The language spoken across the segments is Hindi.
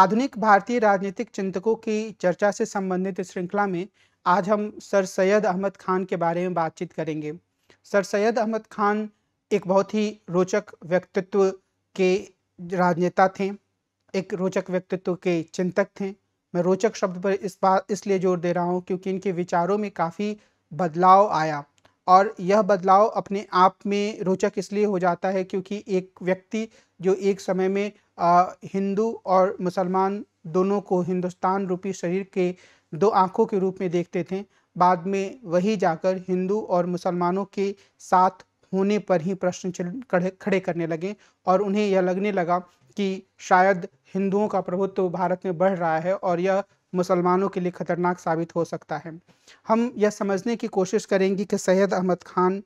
आधुनिक भारतीय राजनीतिक चिंतकों की चर्चा से संबंधित श्रृंखला में आज हम सर सैयद अहमद खान के बारे में बातचीत करेंगे सर सैयद अहमद खान एक बहुत ही रोचक व्यक्तित्व के राजनेता थे एक रोचक व्यक्तित्व के चिंतक थे मैं रोचक शब्द पर इस बात इसलिए जोर दे रहा हूँ क्योंकि इनके विचारों में काफ़ी बदलाव आया और यह बदलाव अपने आप में रोचक इसलिए हो जाता है क्योंकि एक व्यक्ति जो एक समय में हिंदू और मुसलमान दोनों को हिंदुस्तान रूपी शरीर के दो आंखों के रूप में देखते थे बाद में वही जाकर हिंदू और मुसलमानों के साथ होने पर ही प्रश्न खड़े करने लगे और उन्हें यह लगने लगा कि शायद हिंदुओं का प्रभुत्व भारत में बढ़ रहा है और यह मुसलमानों के लिए खतरनाक साबित हो सकता है हम यह समझने की कोशिश करेंगे कि सैयद अहमद खान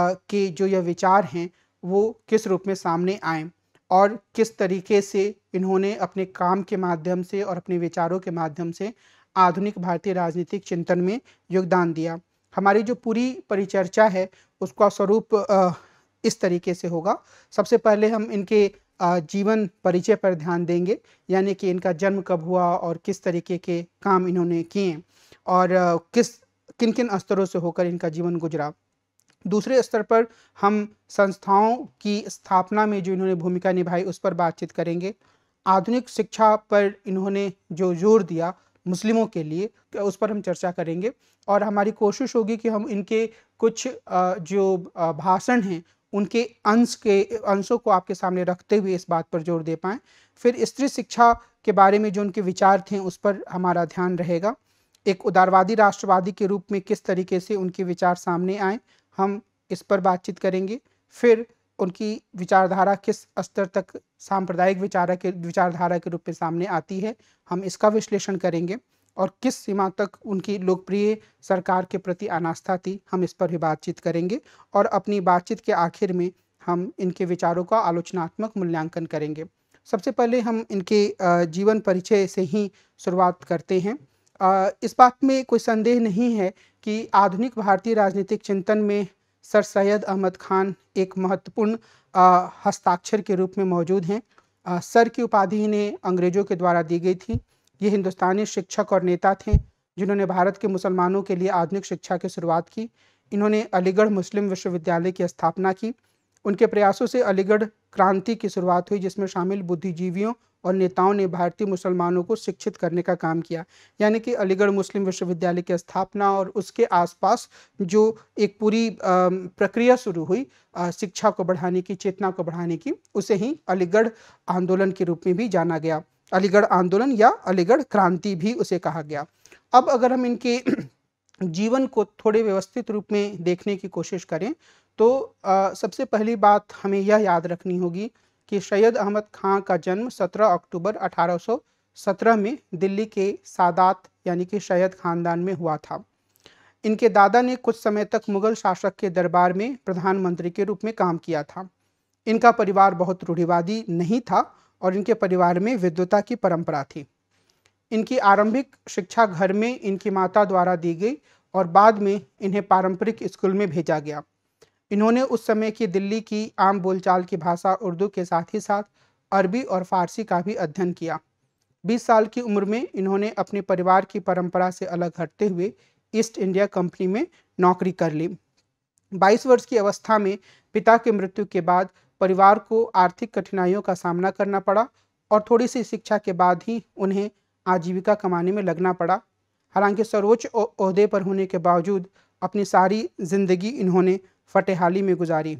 के जो यह विचार हैं वो किस रूप में सामने आए और किस तरीके से इन्होंने अपने काम के माध्यम से और अपने विचारों के माध्यम से आधुनिक भारतीय राजनीतिक चिंतन में योगदान दिया हमारी जो पूरी परिचर्चा है उसका स्वरूप इस तरीके से होगा सबसे पहले हम इनके जीवन परिचय पर ध्यान देंगे यानी कि इनका जन्म कब हुआ और किस तरीके के काम इन्होंने किए और किस किन किन स्तरों से होकर इनका जीवन गुजरा दूसरे स्तर पर हम संस्थाओं की स्थापना में जो इन्होंने भूमिका निभाई उस पर बातचीत करेंगे आधुनिक शिक्षा पर इन्होंने जो जोर दिया मुस्लिमों के लिए तो उस पर हम चर्चा करेंगे और हमारी कोशिश होगी कि हम इनके कुछ जो भाषण हैं उनके अंश के अंशों को आपके सामने रखते हुए इस बात पर जोर दे पाएँ फिर स्त्री शिक्षा के बारे में जो उनके विचार थे उस पर हमारा ध्यान रहेगा एक उदारवादी राष्ट्रवादी के रूप में किस तरीके से उनके विचार सामने आए हम इस पर बातचीत करेंगे फिर उनकी विचारधारा किस स्तर तक सांप्रदायिक विचारा के विचारधारा के रूप में सामने आती है हम इसका विश्लेषण करेंगे और किस सीमा तक उनकी लोकप्रिय सरकार के प्रति अनास्था थी हम इस पर भी बातचीत करेंगे और अपनी बातचीत के आखिर में हम इनके विचारों का आलोचनात्मक मूल्यांकन करेंगे सबसे पहले हम इनके जीवन परिचय से ही शुरुआत करते हैं इस बात में कोई संदेह नहीं है कि आधुनिक भारतीय राजनीतिक चिंतन में सर सैयद अहमद खान एक महत्वपूर्ण हस्ताक्षर के रूप में मौजूद हैं सर की उपाधि इन्हें अंग्रेजों के द्वारा दी गई थी ये हिंदुस्तानी शिक्षक और नेता थे जिन्होंने भारत के मुसलमानों के लिए आधुनिक शिक्षा की शुरुआत की इन्होंने अलीगढ़ मुस्लिम विश्वविद्यालय की स्थापना की उनके प्रयासों से अलीगढ़ क्रांति की शुरुआत हुई जिसमें शामिल बुद्धिजीवियों और नेताओं ने भारतीय मुसलमानों को शिक्षित करने का काम किया यानी कि अलीगढ़ मुस्लिम विश्वविद्यालय की स्थापना और उसके आसपास जो एक पूरी प्रक्रिया शुरू हुई शिक्षा को बढ़ाने की चेतना को बढ़ाने की उसे ही अलीगढ़ आंदोलन के रूप में भी जाना गया अलीगढ़ आंदोलन या अलीगढ़ क्रांति भी उसे कहा गया अब अगर हम इनके जीवन को थोड़े व्यवस्थित रूप में देखने की कोशिश करें तो आ, सबसे पहली बात हमें यह याद रखनी होगी कि सैयद अहमद खां का जन्म 17 अक्टूबर 1817 में दिल्ली के सादात यानी कि सैयद खानदान में हुआ था इनके दादा ने कुछ समय तक मुगल शासक के दरबार में प्रधानमंत्री के रूप में काम किया था इनका परिवार बहुत रूढ़िवादी नहीं था और इनके परिवार में विद्वता की परंपरा थी इनकी आरंभिक शिक्षा घर में इनकी माता द्वारा दी गई और बाद में इन्हें पारंपरिक स्कूल में भेजा गया इन्होंने उस समय की दिल्ली की आम बोलचाल की भाषा उर्दू के साथ ही साथ अरबी और फारसी का भी अध्ययन किया 20 साल की उम्र में इन्होंने अपने परिवार की परंपरा से अलग हटते हुए ईस्ट इंडिया कंपनी में नौकरी कर ली 22 वर्ष की अवस्था में पिता की मृत्यु के बाद परिवार को आर्थिक कठिनाइयों का सामना करना पड़ा और थोड़ी सी शिक्षा के बाद ही उन्हें आजीविका कमाने में लगना पड़ा हालांकि सर्वोच्च ओहदे पर होने के बावजूद अपनी सारी जिंदगी इन्होंने फतेहाली में गुजारी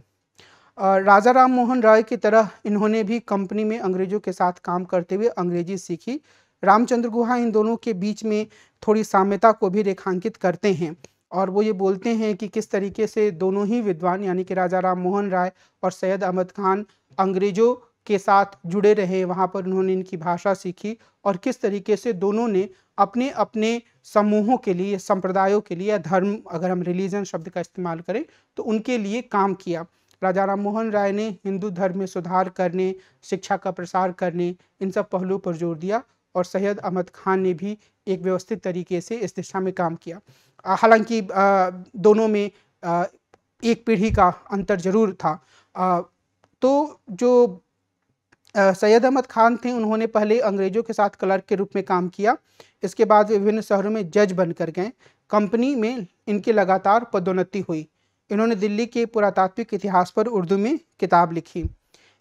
राजा राम मोहन रॉय की तरह इन्होंने भी कंपनी में अंग्रेजों के साथ काम करते हुए अंग्रेजी सीखी रामचंद्र गुहा इन दोनों के बीच में थोड़ी साम्यता को भी रेखांकित करते हैं और वो ये बोलते हैं कि किस तरीके से दोनों ही विद्वान यानी कि राजा राम मोहन राय और सैयद अहमद खान अंग्रेजों के साथ जुड़े रहे वहाँ पर उन्होंने इनकी भाषा सीखी और किस तरीके से दोनों ने अपने अपने समूहों के लिए संप्रदायों के लिए धर्म अगर हम रिलीजन शब्द का इस्तेमाल करें तो उनके लिए काम किया राजा राम मोहन राय ने हिंदू धर्म में सुधार करने शिक्षा का प्रसार करने इन सब पहलुओं पर जोर दिया और सैयद अहमद खान ने भी एक व्यवस्थित तरीके से इस दिशा में काम किया हालांकि दोनों में एक पीढ़ी का अंतर जरूर था तो जो सैयद अहमद खान थे उन्होंने पहले अंग्रेज़ों के साथ क्लर्क के रूप में काम किया इसके बाद विभिन्न शहरों में जज बनकर गए कंपनी में इनकी लगातार पदोन्नति हुई इन्होंने दिल्ली के पुरातात्विक इतिहास पर उर्दू में किताब लिखी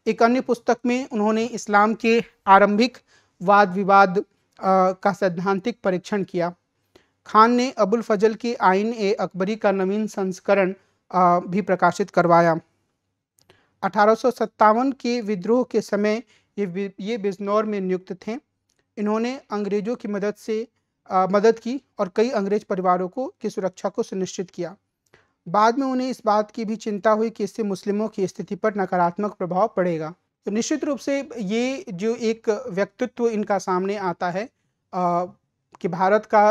एक अन्य पुस्तक में उन्होंने इस्लाम के आरंभिक वाद विवाद का सैद्धांतिक परीक्षण किया खान ने अबुल फजल की आइन ए अकबरी का नवीन संस्करण भी प्रकाशित करवाया अठारह के विद्रोह के समय ये ये बिजनौर में नियुक्त थे इन्होंने अंग्रेजों की मदद से आ, मदद की और कई अंग्रेज परिवारों को की सुरक्षा को सुनिश्चित किया बाद में उन्हें इस बात की भी चिंता हुई कि इससे मुस्लिमों की स्थिति पर नकारात्मक प्रभाव पड़ेगा तो निश्चित रूप से ये जो एक व्यक्तित्व इनका सामने आता है आ, कि भारत का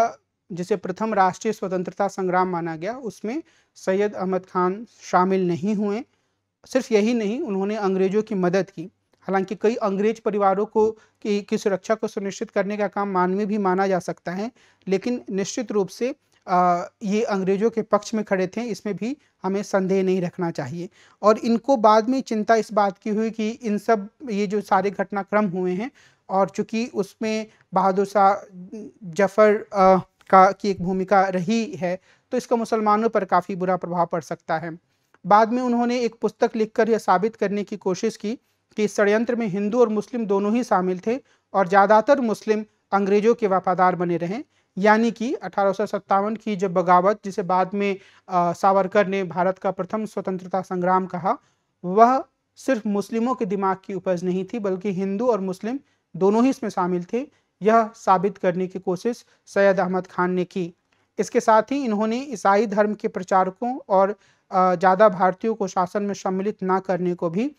जिसे प्रथम राष्ट्रीय स्वतंत्रता संग्राम माना गया उसमें सैयद अहमद खान शामिल नहीं हुए सिर्फ यही नहीं उन्होंने अंग्रेजों की मदद की हालांकि कई अंग्रेज परिवारों को की, की सुरक्षा को सुनिश्चित करने का काम मानवीय भी माना जा सकता है लेकिन निश्चित रूप से आ, ये अंग्रेजों के पक्ष में खड़े थे इसमें भी हमें संदेह नहीं रखना चाहिए और इनको बाद में चिंता इस बात की हुई कि इन सब ये जो सारे घटनाक्रम हुए हैं और चूंकि उसमें बहादुर शाह जफर आ, का की एक भूमिका रही है तो इसका मुसलमानों पर काफ़ी बुरा प्रभाव पड़ सकता है बाद में उन्होंने एक पुस्तक लिखकर यह साबित करने की कोशिश की कि इस षडयंत्र में हिंदू और मुस्लिम दोनों ही शामिल थे और ज़्यादातर मुस्लिम अंग्रेजों के वफादार बने रहे यानी कि अठारह की जब बगावत जिसे बाद में आ, सावरकर ने भारत का प्रथम स्वतंत्रता संग्राम कहा वह सिर्फ मुस्लिमों के दिमाग की उपज नहीं थी बल्कि हिंदू और मुस्लिम दोनों ही इसमें शामिल थे यह साबित करने की कोशिश सैयद अहमद खान ने की इसके साथ ही इन्होंने ईसाई धर्म के प्रचारकों और ज़्यादा भारतीयों को शासन में सम्मिलित ना करने को भी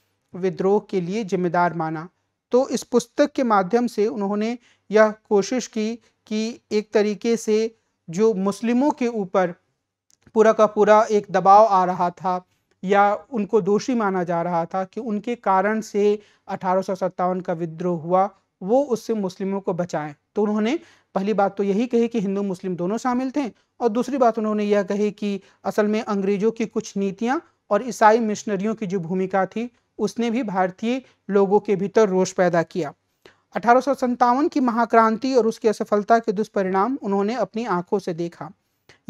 विद्रोह के लिए जिम्मेदार माना तो इस पुस्तक के माध्यम से उन्होंने यह कोशिश की कि एक तरीके से जो मुस्लिमों के ऊपर पूरा का पूरा एक दबाव आ रहा था या उनको दोषी माना जा रहा था कि उनके कारण से अठारह का विद्रोह हुआ वो उससे मुस्लिमों को बचाएं तो उन्होंने पहली बात तो यही कही कि हिंदू मुस्लिम दोनों शामिल थे और दूसरी बात उन्होंने यह कही कि असल में अंग्रेजों की कुछ नीतियाँ और ईसाई मिशनरियों की जो भूमिका थी उसने भी भारतीय लोगों के भीतर रोष पैदा किया अठारह की महाक्रांति और उसकी असफलता के दुष्परिणाम उन्होंने अपनी आंखों से देखा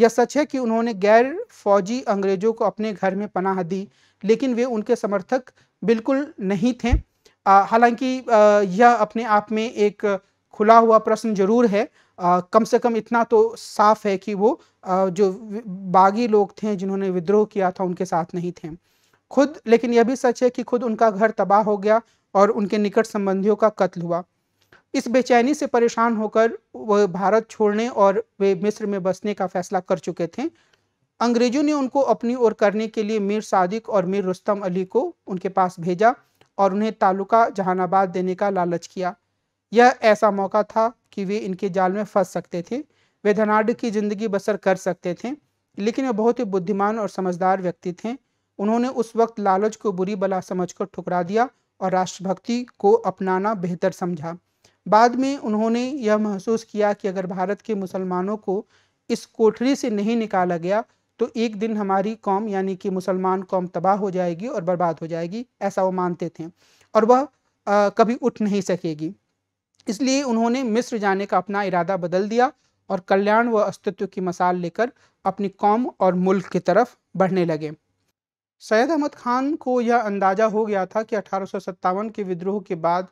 यह सच है कि उन्होंने गैर फौजी अंग्रेजों को अपने घर में पनाह दी लेकिन वे उनके समर्थक बिल्कुल नहीं थे हालांकि यह अपने आप में एक खुला हुआ प्रश्न जरूर है आ, कम से कम इतना तो साफ है कि वो आ, जो बागी लोग थे जिन्होंने विद्रोह किया था उनके साथ नहीं थे खुद लेकिन यह भी सच है कि खुद उनका घर तबाह हो गया और उनके निकट संबंधियों का कत्ल हुआ इस बेचैनी से परेशान होकर वह भारत छोड़ने और वे मिस्र में बसने का फैसला कर चुके थे अंग्रेजों ने उनको अपनी ओर करने के लिए मीर सादिक और मीर रुस्तम अली को उनके पास भेजा और उन्हें तालुका जहानाबाद देने का लालच किया यह ऐसा मौका था कि वे इनके जाल में फंस सकते थे वे धनाढ़ की जिंदगी बसर कर सकते थे लेकिन वे बहुत ही बुद्धिमान और समझदार व्यक्ति थे उन्होंने उस वक्त लालच को बुरी बला समझकर ठुकरा दिया और राष्ट्रभक्ति को अपनाना बेहतर समझा बाद में उन्होंने यह महसूस किया कि अगर भारत के मुसलमानों को इस कोठरी से नहीं निकाला गया तो एक दिन हमारी कौम यानी कि मुसलमान कौम तबाह हो जाएगी और बर्बाद हो जाएगी ऐसा वो मानते थे और वह कभी उठ नहीं सकेगी इसलिए उन्होंने मिस्र जाने का अपना इरादा बदल दिया और कल्याण व अस्तित्व की मसाल लेकर अपनी कौम और मुल्क की तरफ बढ़ने लगे सैयद अहमद खान को यह अंदाज़ा हो गया था कि अठारह के विद्रोह के बाद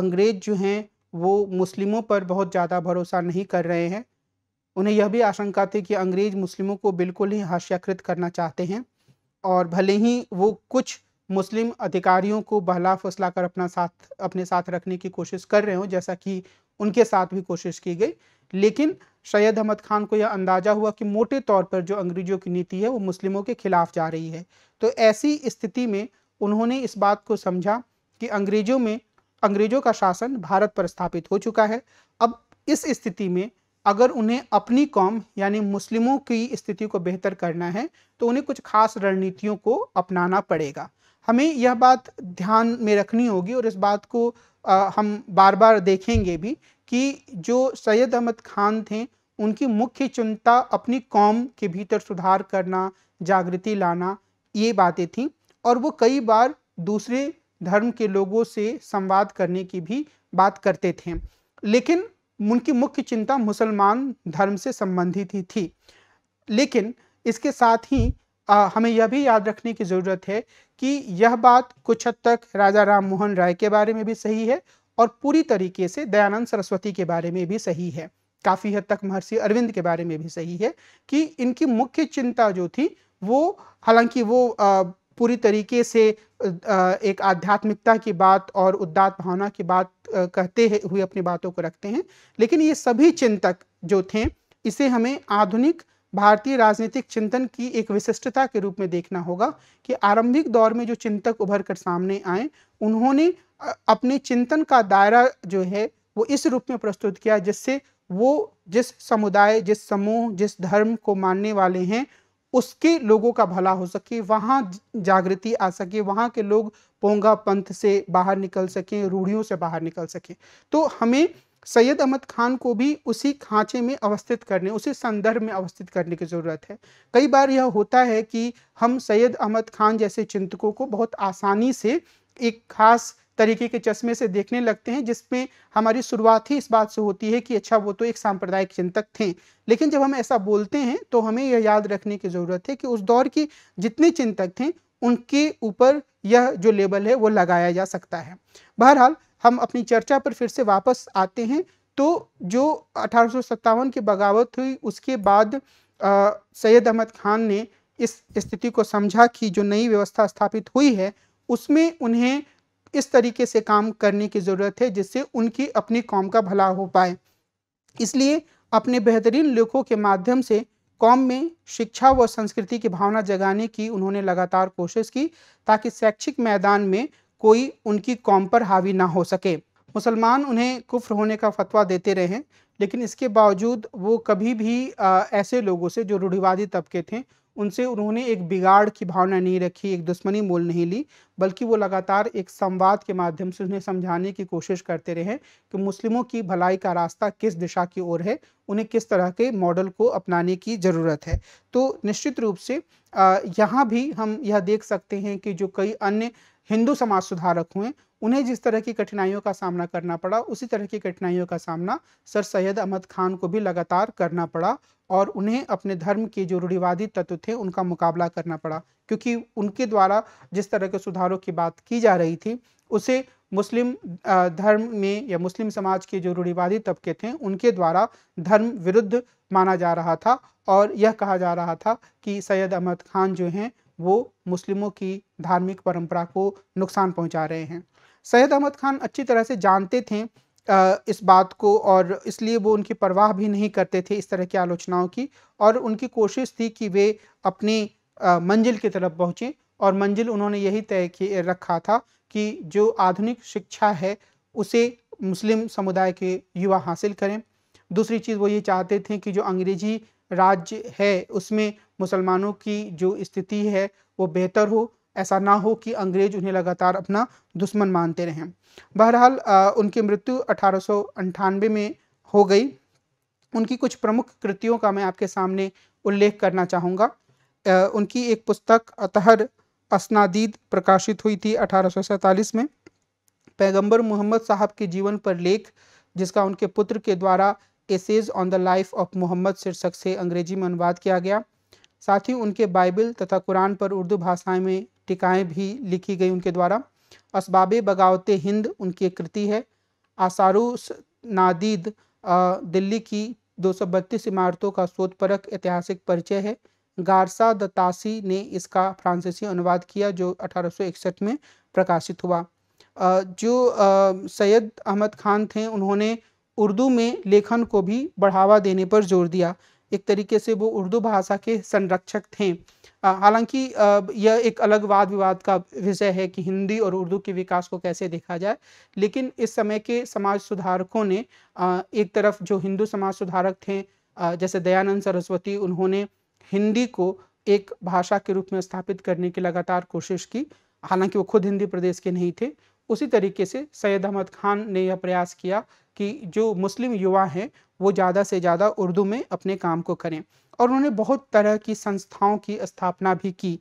अंग्रेज़ जो हैं वो मुस्लिमों पर बहुत ज़्यादा भरोसा नहीं कर रहे हैं उन्हें यह भी आशंका थी कि अंग्रेज़ मुस्लिमों को बिल्कुल ही हाशियाकृत करना चाहते हैं और भले ही वो कुछ मुस्लिम अधिकारियों को बहला फुसला कर अपना साथ अपने साथ रखने की कोशिश कर रहे हो जैसा कि उनके साथ भी कोशिश की गई लेकिन सैयद अहमद खान को यह अंदाजा हुआ कि मोटे तौर पर जो अंग्रेजों की नीति है वो मुस्लिमों के खिलाफ जा रही है तो ऐसी स्थिति में उन्होंने इस बात को समझा कि अंग्रेजों में अंग्रेजों का शासन भारत पर स्थापित हो चुका है अब इस स्थिति में अगर उन्हें अपनी कौम यानी मुस्लिमों की स्थिति को बेहतर करना है तो उन्हें कुछ खास रणनीतियों को अपनाना पड़ेगा हमें यह बात ध्यान में रखनी होगी और इस बात को आ, हम बार बार देखेंगे भी कि जो सैयद अहमद खान थे उनकी मुख्य चिंता अपनी कौम के भीतर सुधार करना जागृति लाना ये बातें थी और वो कई बार दूसरे धर्म के लोगों से संवाद करने की भी बात करते थे लेकिन उनकी मुख्य चिंता मुसलमान धर्म से संबंधित ही थी लेकिन इसके साथ ही आ, हमें यह भी याद रखने की ज़रूरत है कि यह बात कुछ हद तक राजा राम मोहन राय के बारे में भी सही है और पूरी तरीके से दयानंद सरस्वती के बारे में भी सही है काफ़ी हद तक महर्षि अरविंद के बारे में भी सही है कि इनकी मुख्य चिंता जो थी वो हालांकि वो आ, पूरी तरीके से एक आध्यात्मिकता की बात और उदात भावना की बात कहते हुए अपनी बातों को रखते हैं लेकिन ये सभी चिंतक जो थे इसे हमें आधुनिक भारतीय राजनीतिक चिंतन की एक विशिष्टता के रूप में देखना होगा कि आरंभिक दौर में जो चिंतक उभर कर सामने आए उन्होंने अपने चिंतन का दायरा जो है वो इस रूप में प्रस्तुत किया जिससे वो जिस समुदाय जिस समूह जिस धर्म को मानने वाले हैं उसके लोगों का भला हो सके वहाँ जागृति आ सके वहाँ के लोग पोंगा पंथ से बाहर निकल सकें रूढ़ियों से बाहर निकल सकें तो हमें सैयद अहमद खान को भी उसी खांचे में अवस्थित करने उसी संदर्भ में अवस्थित करने की ज़रूरत है कई बार यह होता है कि हम सैयद अहमद खान जैसे चिंतकों को बहुत आसानी से एक खास तरीके के चश्मे से देखने लगते हैं जिसमें हमारी शुरुआत ही इस बात से होती है कि अच्छा वो तो एक सांप्रदायिक चिंतक थे लेकिन जब हम ऐसा बोलते हैं तो हमें यह याद रखने की ज़रूरत है कि उस दौर के जितने चिंतक थे उनके ऊपर यह जो लेबल है वो लगाया जा सकता है बहरहाल हम अपनी चर्चा पर फिर से वापस आते हैं तो जो अठारह की बगावत हुई उसके बाद सैयद अहमद खान ने इस स्थिति को समझा कि जो नई व्यवस्था स्थापित हुई है उसमें उन्हें इस तरीके से काम करने की ज़रूरत है जिससे उनकी अपनी कौम का भला हो पाए इसलिए अपने बेहतरीन लेखों के माध्यम से कौम में शिक्षा व संस्कृति की भावना जगाने की उन्होंने लगातार कोशिश की ताकि शैक्षिक मैदान में कोई उनकी कौम पर हावी ना हो सके मुसलमान उन्हें कुफ्र होने का फतवा देते रहे लेकिन इसके बावजूद वो कभी भी आ, ऐसे लोगों से जो रूढ़िवादी तबके थे उनसे उन्होंने एक बिगाड़ की भावना नहीं रखी एक दुश्मनी मोल नहीं ली बल्कि वो लगातार एक संवाद के माध्यम से उन्हें समझाने की कोशिश करते रहे कि मुस्लिमों की भलाई का रास्ता किस दिशा की ओर है उन्हें किस तरह के मॉडल को अपनाने की ज़रूरत है तो निश्चित रूप से यहाँ भी हम यह देख सकते हैं कि जो कई अन्य हिंदू समाज सुधारक हुए उन्हें जिस तरह की कठिनाइयों का सामना करना पड़ा उसी तरह की कठिनाइयों का सामना सर सैयद अहमद खान को भी लगातार करना पड़ा और उन्हें अपने धर्म के जो रूढ़िवादी तत्व थे उनका मुकाबला करना पड़ा क्योंकि उनके द्वारा जिस तरह के सुधारों की बात की जा रही थी उसे मुस्लिम धर्म में या मुस्लिम समाज के जो रूढ़िवादी तबके थे उनके द्वारा धर्म विरुद्ध माना जा रहा था और यह कहा जा रहा था कि सैयद अहमद खान जो हैं वो मुस्लिमों की धार्मिक परंपरा को नुकसान पहुंचा रहे हैं सैयद अहमद खान अच्छी तरह से जानते थे इस बात को और इसलिए वो उनकी परवाह भी नहीं करते थे इस तरह की आलोचनाओं की और उनकी कोशिश थी कि वे अपनी मंजिल की तरफ पहुँचें और मंजिल उन्होंने यही तय की रखा था कि जो आधुनिक शिक्षा है उसे मुस्लिम समुदाय के युवा हासिल करें दूसरी चीज़ वो ये चाहते थे कि जो अंग्रेजी राज्य है उसमें मुसलमानों की जो स्थिति है वो बेहतर हो ऐसा ना हो कि अंग्रेज उन्हें लगातार अपना दुश्मन मानते रहें बहरहाल उनकी मृत्यु अठारह में हो गई उनकी कुछ प्रमुख कृतियों का मैं आपके सामने उल्लेख करना चाहूँगा उनकी एक पुस्तक अतहर असनादीद प्रकाशित हुई थी अठारह में पैगंबर मोहम्मद साहब के जीवन पर लेख जिसका उनके पुत्र के द्वारा essays on the life of Muhammad शीर्षक से अंग्रेजी में अनुवाद किया गया साथ ही उनके बाइबल तथा कुरान पर उर्दू भाषाएं में टिकाएं भी लिखी गई उनके द्वारा असबाब बगावत हिंद उनकी एक कृति है आसारू नादीद दिल्ली की दो इमारतों का शोधपरक ऐतिहासिक परिचय है गारसा दतासी ने इसका फ्रांसीसी अनुवाद किया जो 1861 में प्रकाशित हुआ जो सैयद अहमद खान थे उन्होंने उर्दू में लेखन को भी बढ़ावा देने पर जोर दिया एक तरीके से वो उर्दू भाषा के संरक्षक थे हालांकि यह एक अलग वाद विवाद का विषय है कि हिंदी और उर्दू के विकास को कैसे देखा जाए लेकिन इस समय के समाज सुधारकों ने एक तरफ जो हिंदू समाज सुधारक थे जैसे दयानंद सरस्वती उन्होंने हिंदी को एक भाषा के रूप में स्थापित करने की लगातार कोशिश की हालांकि वो खुद हिंदी प्रदेश के नहीं थे उसी तरीके से सैयद अहमद खान ने यह प्रयास किया कि जो मुस्लिम युवा हैं वो ज़्यादा से ज़्यादा उर्दू में अपने काम को करें और उन्होंने बहुत तरह की संस्थाओं की स्थापना भी की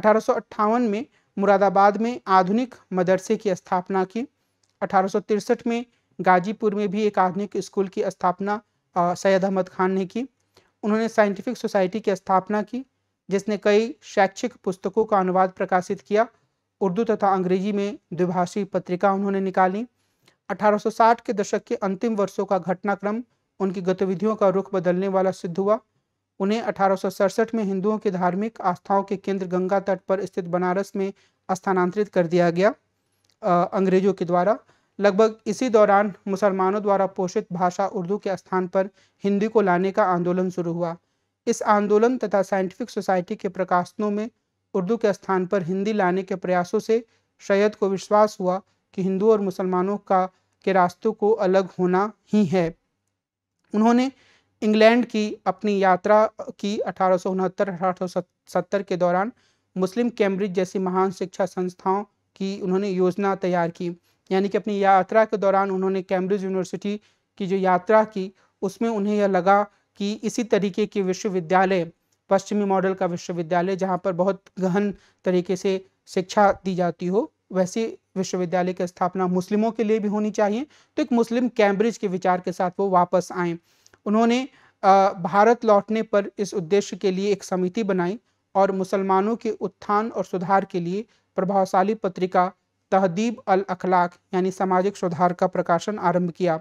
अठारह में मुरादाबाद में आधुनिक मदरसे की स्थापना की अठारह में गाजीपुर में भी एक आधुनिक स्कूल की स्थापना सैयद अहमद खान ने की उन्होंने साइंटिफिक सोसाइटी की स्थापना की जिसने कई शैक्षिक पुस्तकों का अनुवाद प्रकाशित किया उर्दू तथा अंग्रेजी में द्विभाषी पत्रिका उन्होंने निकाली 1860 के दशक के अंतिम वर्षों का घटनाक्रम उनकी गतिविधियों का रुख बदलने वाला सिद्ध हुआ उन्हें अठारह में हिंदुओं की धार्मिक आस्थाओं के केंद्र गंगा तट पर स्थित बनारस में स्थानांतरित कर दिया गया अंग्रेजों के द्वारा लगभग इसी दौरान मुसलमानों द्वारा पोषित भाषा उर्दू के स्थान पर हिंदी को लाने का आंदोलन शुरू हुआ इस आंदोलन तथा साइंटिफिक सोसाइटी के प्रकाशनों में उर्दू के स्थान पर हिंदी लाने के प्रयासों से शैयद को विश्वास हुआ कि हिंदू और मुसलमानों का के रास्तों को अलग होना ही है उन्होंने इंग्लैंड की अपनी यात्रा की अठारह सौ उनहत्तर के दौरान मुस्लिम कैम्ब्रिज जैसी महान शिक्षा संस्थाओं की उन्होंने योजना तैयार की यानी कि अपनी यात्रा के दौरान उन्होंने कैम्ब्रिज यूनिवर्सिटी की जो यात्रा की उसमें उन्हें यह लगा कि इसी तरीके के विश्वविद्यालय पश्चिमी मॉडल का विश्वविद्यालय जहाँ पर बहुत गहन तरीके से शिक्षा दी जाती हो वैसे विश्वविद्यालय की स्थापना मुस्लिमों के लिए भी होनी चाहिए तो एक मुस्लिम कैम्ब्रिज के विचार के साथ वो वापस आए उन्होंने भारत लौटने पर इस उद्देश्य के लिए एक समिति बनाई और मुसलमानों के उत्थान और सुधार के लिए प्रभावशाली पत्रिका तहदीब अल अखलाक यानी सामाजिक सुधार का प्रकाशन आरंभ किया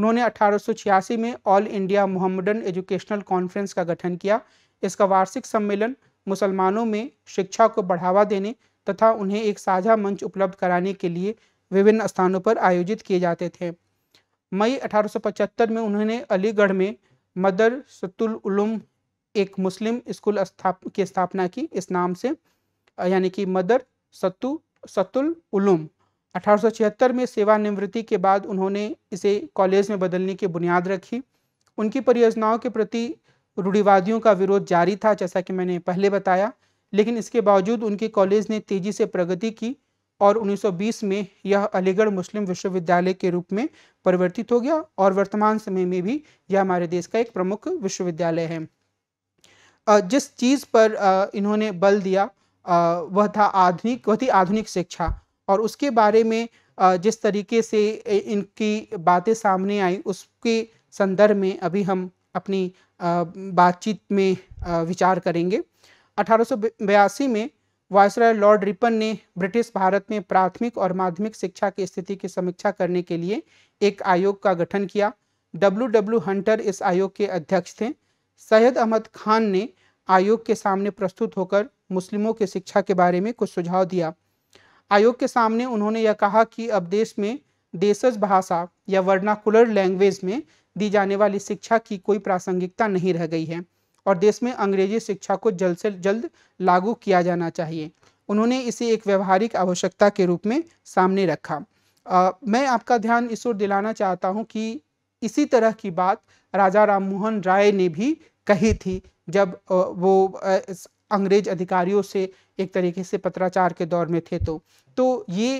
उन्होंने अठारह में All India Mohammedan Educational Conference का गठन किया इसका वार्षिक सम्मेलन मुसलमानों में शिक्षा को बढ़ावा देने तथा उन्हें एक साझा मंच उपलब्ध कराने के लिए विभिन्न स्थानों पर आयोजित किए जाते थे मई 1875 में उन्होंने अलीगढ़ में मदर सतुलम एक मुस्लिम स्कूल स्थाप की स्थापना की इस नाम से यानी कि मदर सतु सतुल उलूम अठारह में सेवानिवृत्ति के बाद उन्होंने इसे कॉलेज में बदलने की बुनियाद रखी उनकी परियोजनाओं के प्रति रूढ़िवादियों का विरोध जारी था जैसा कि मैंने पहले बताया लेकिन इसके बावजूद उनके कॉलेज ने तेजी से प्रगति की और 1920 में यह अलीगढ़ मुस्लिम विश्वविद्यालय के रूप में परिवर्तित हो गया और वर्तमान समय में भी यह हमारे देश का एक प्रमुख विश्वविद्यालय है जिस चीज़ पर इन्होंने बल दिया वह था आधुनिक वह थी आधुनिक शिक्षा और उसके बारे में जिस तरीके से इनकी बातें सामने आई उसके संदर्भ में अभी हम अपनी बातचीत में विचार करेंगे अठारह में वायसराय लॉर्ड रिपन ने ब्रिटिश भारत में प्राथमिक और माध्यमिक शिक्षा की स्थिति की समीक्षा करने के लिए एक आयोग का गठन किया डब्ल्यू डब्ल्यू हंटर इस आयोग के अध्यक्ष थे सैयद अहमद खान ने आयोग के सामने प्रस्तुत होकर मुस्लिमों के शिक्षा के बारे में कुछ सुझाव दिया आयोग के सामने उन्होंने यह कहा कि अब देश में देशज भाषा या वर्नाकुलर लैंग्वेज में दी जाने वाली शिक्षा की कोई प्रासंगिकता नहीं रह गई है और देश में अंग्रेजी शिक्षा को जल्द से जल्द लागू किया जाना चाहिए उन्होंने इसे एक व्यवहारिक आवश्यकता के रूप में सामने रखा आ, मैं आपका ध्यान इस ओर दिलाना चाहता हूँ कि इसी तरह की बात राजा राममोहन राय ने भी कही थी जब वो अंग्रेज अधिकारियों से एक तरीके से पत्राचार के दौर में थे तो तो ये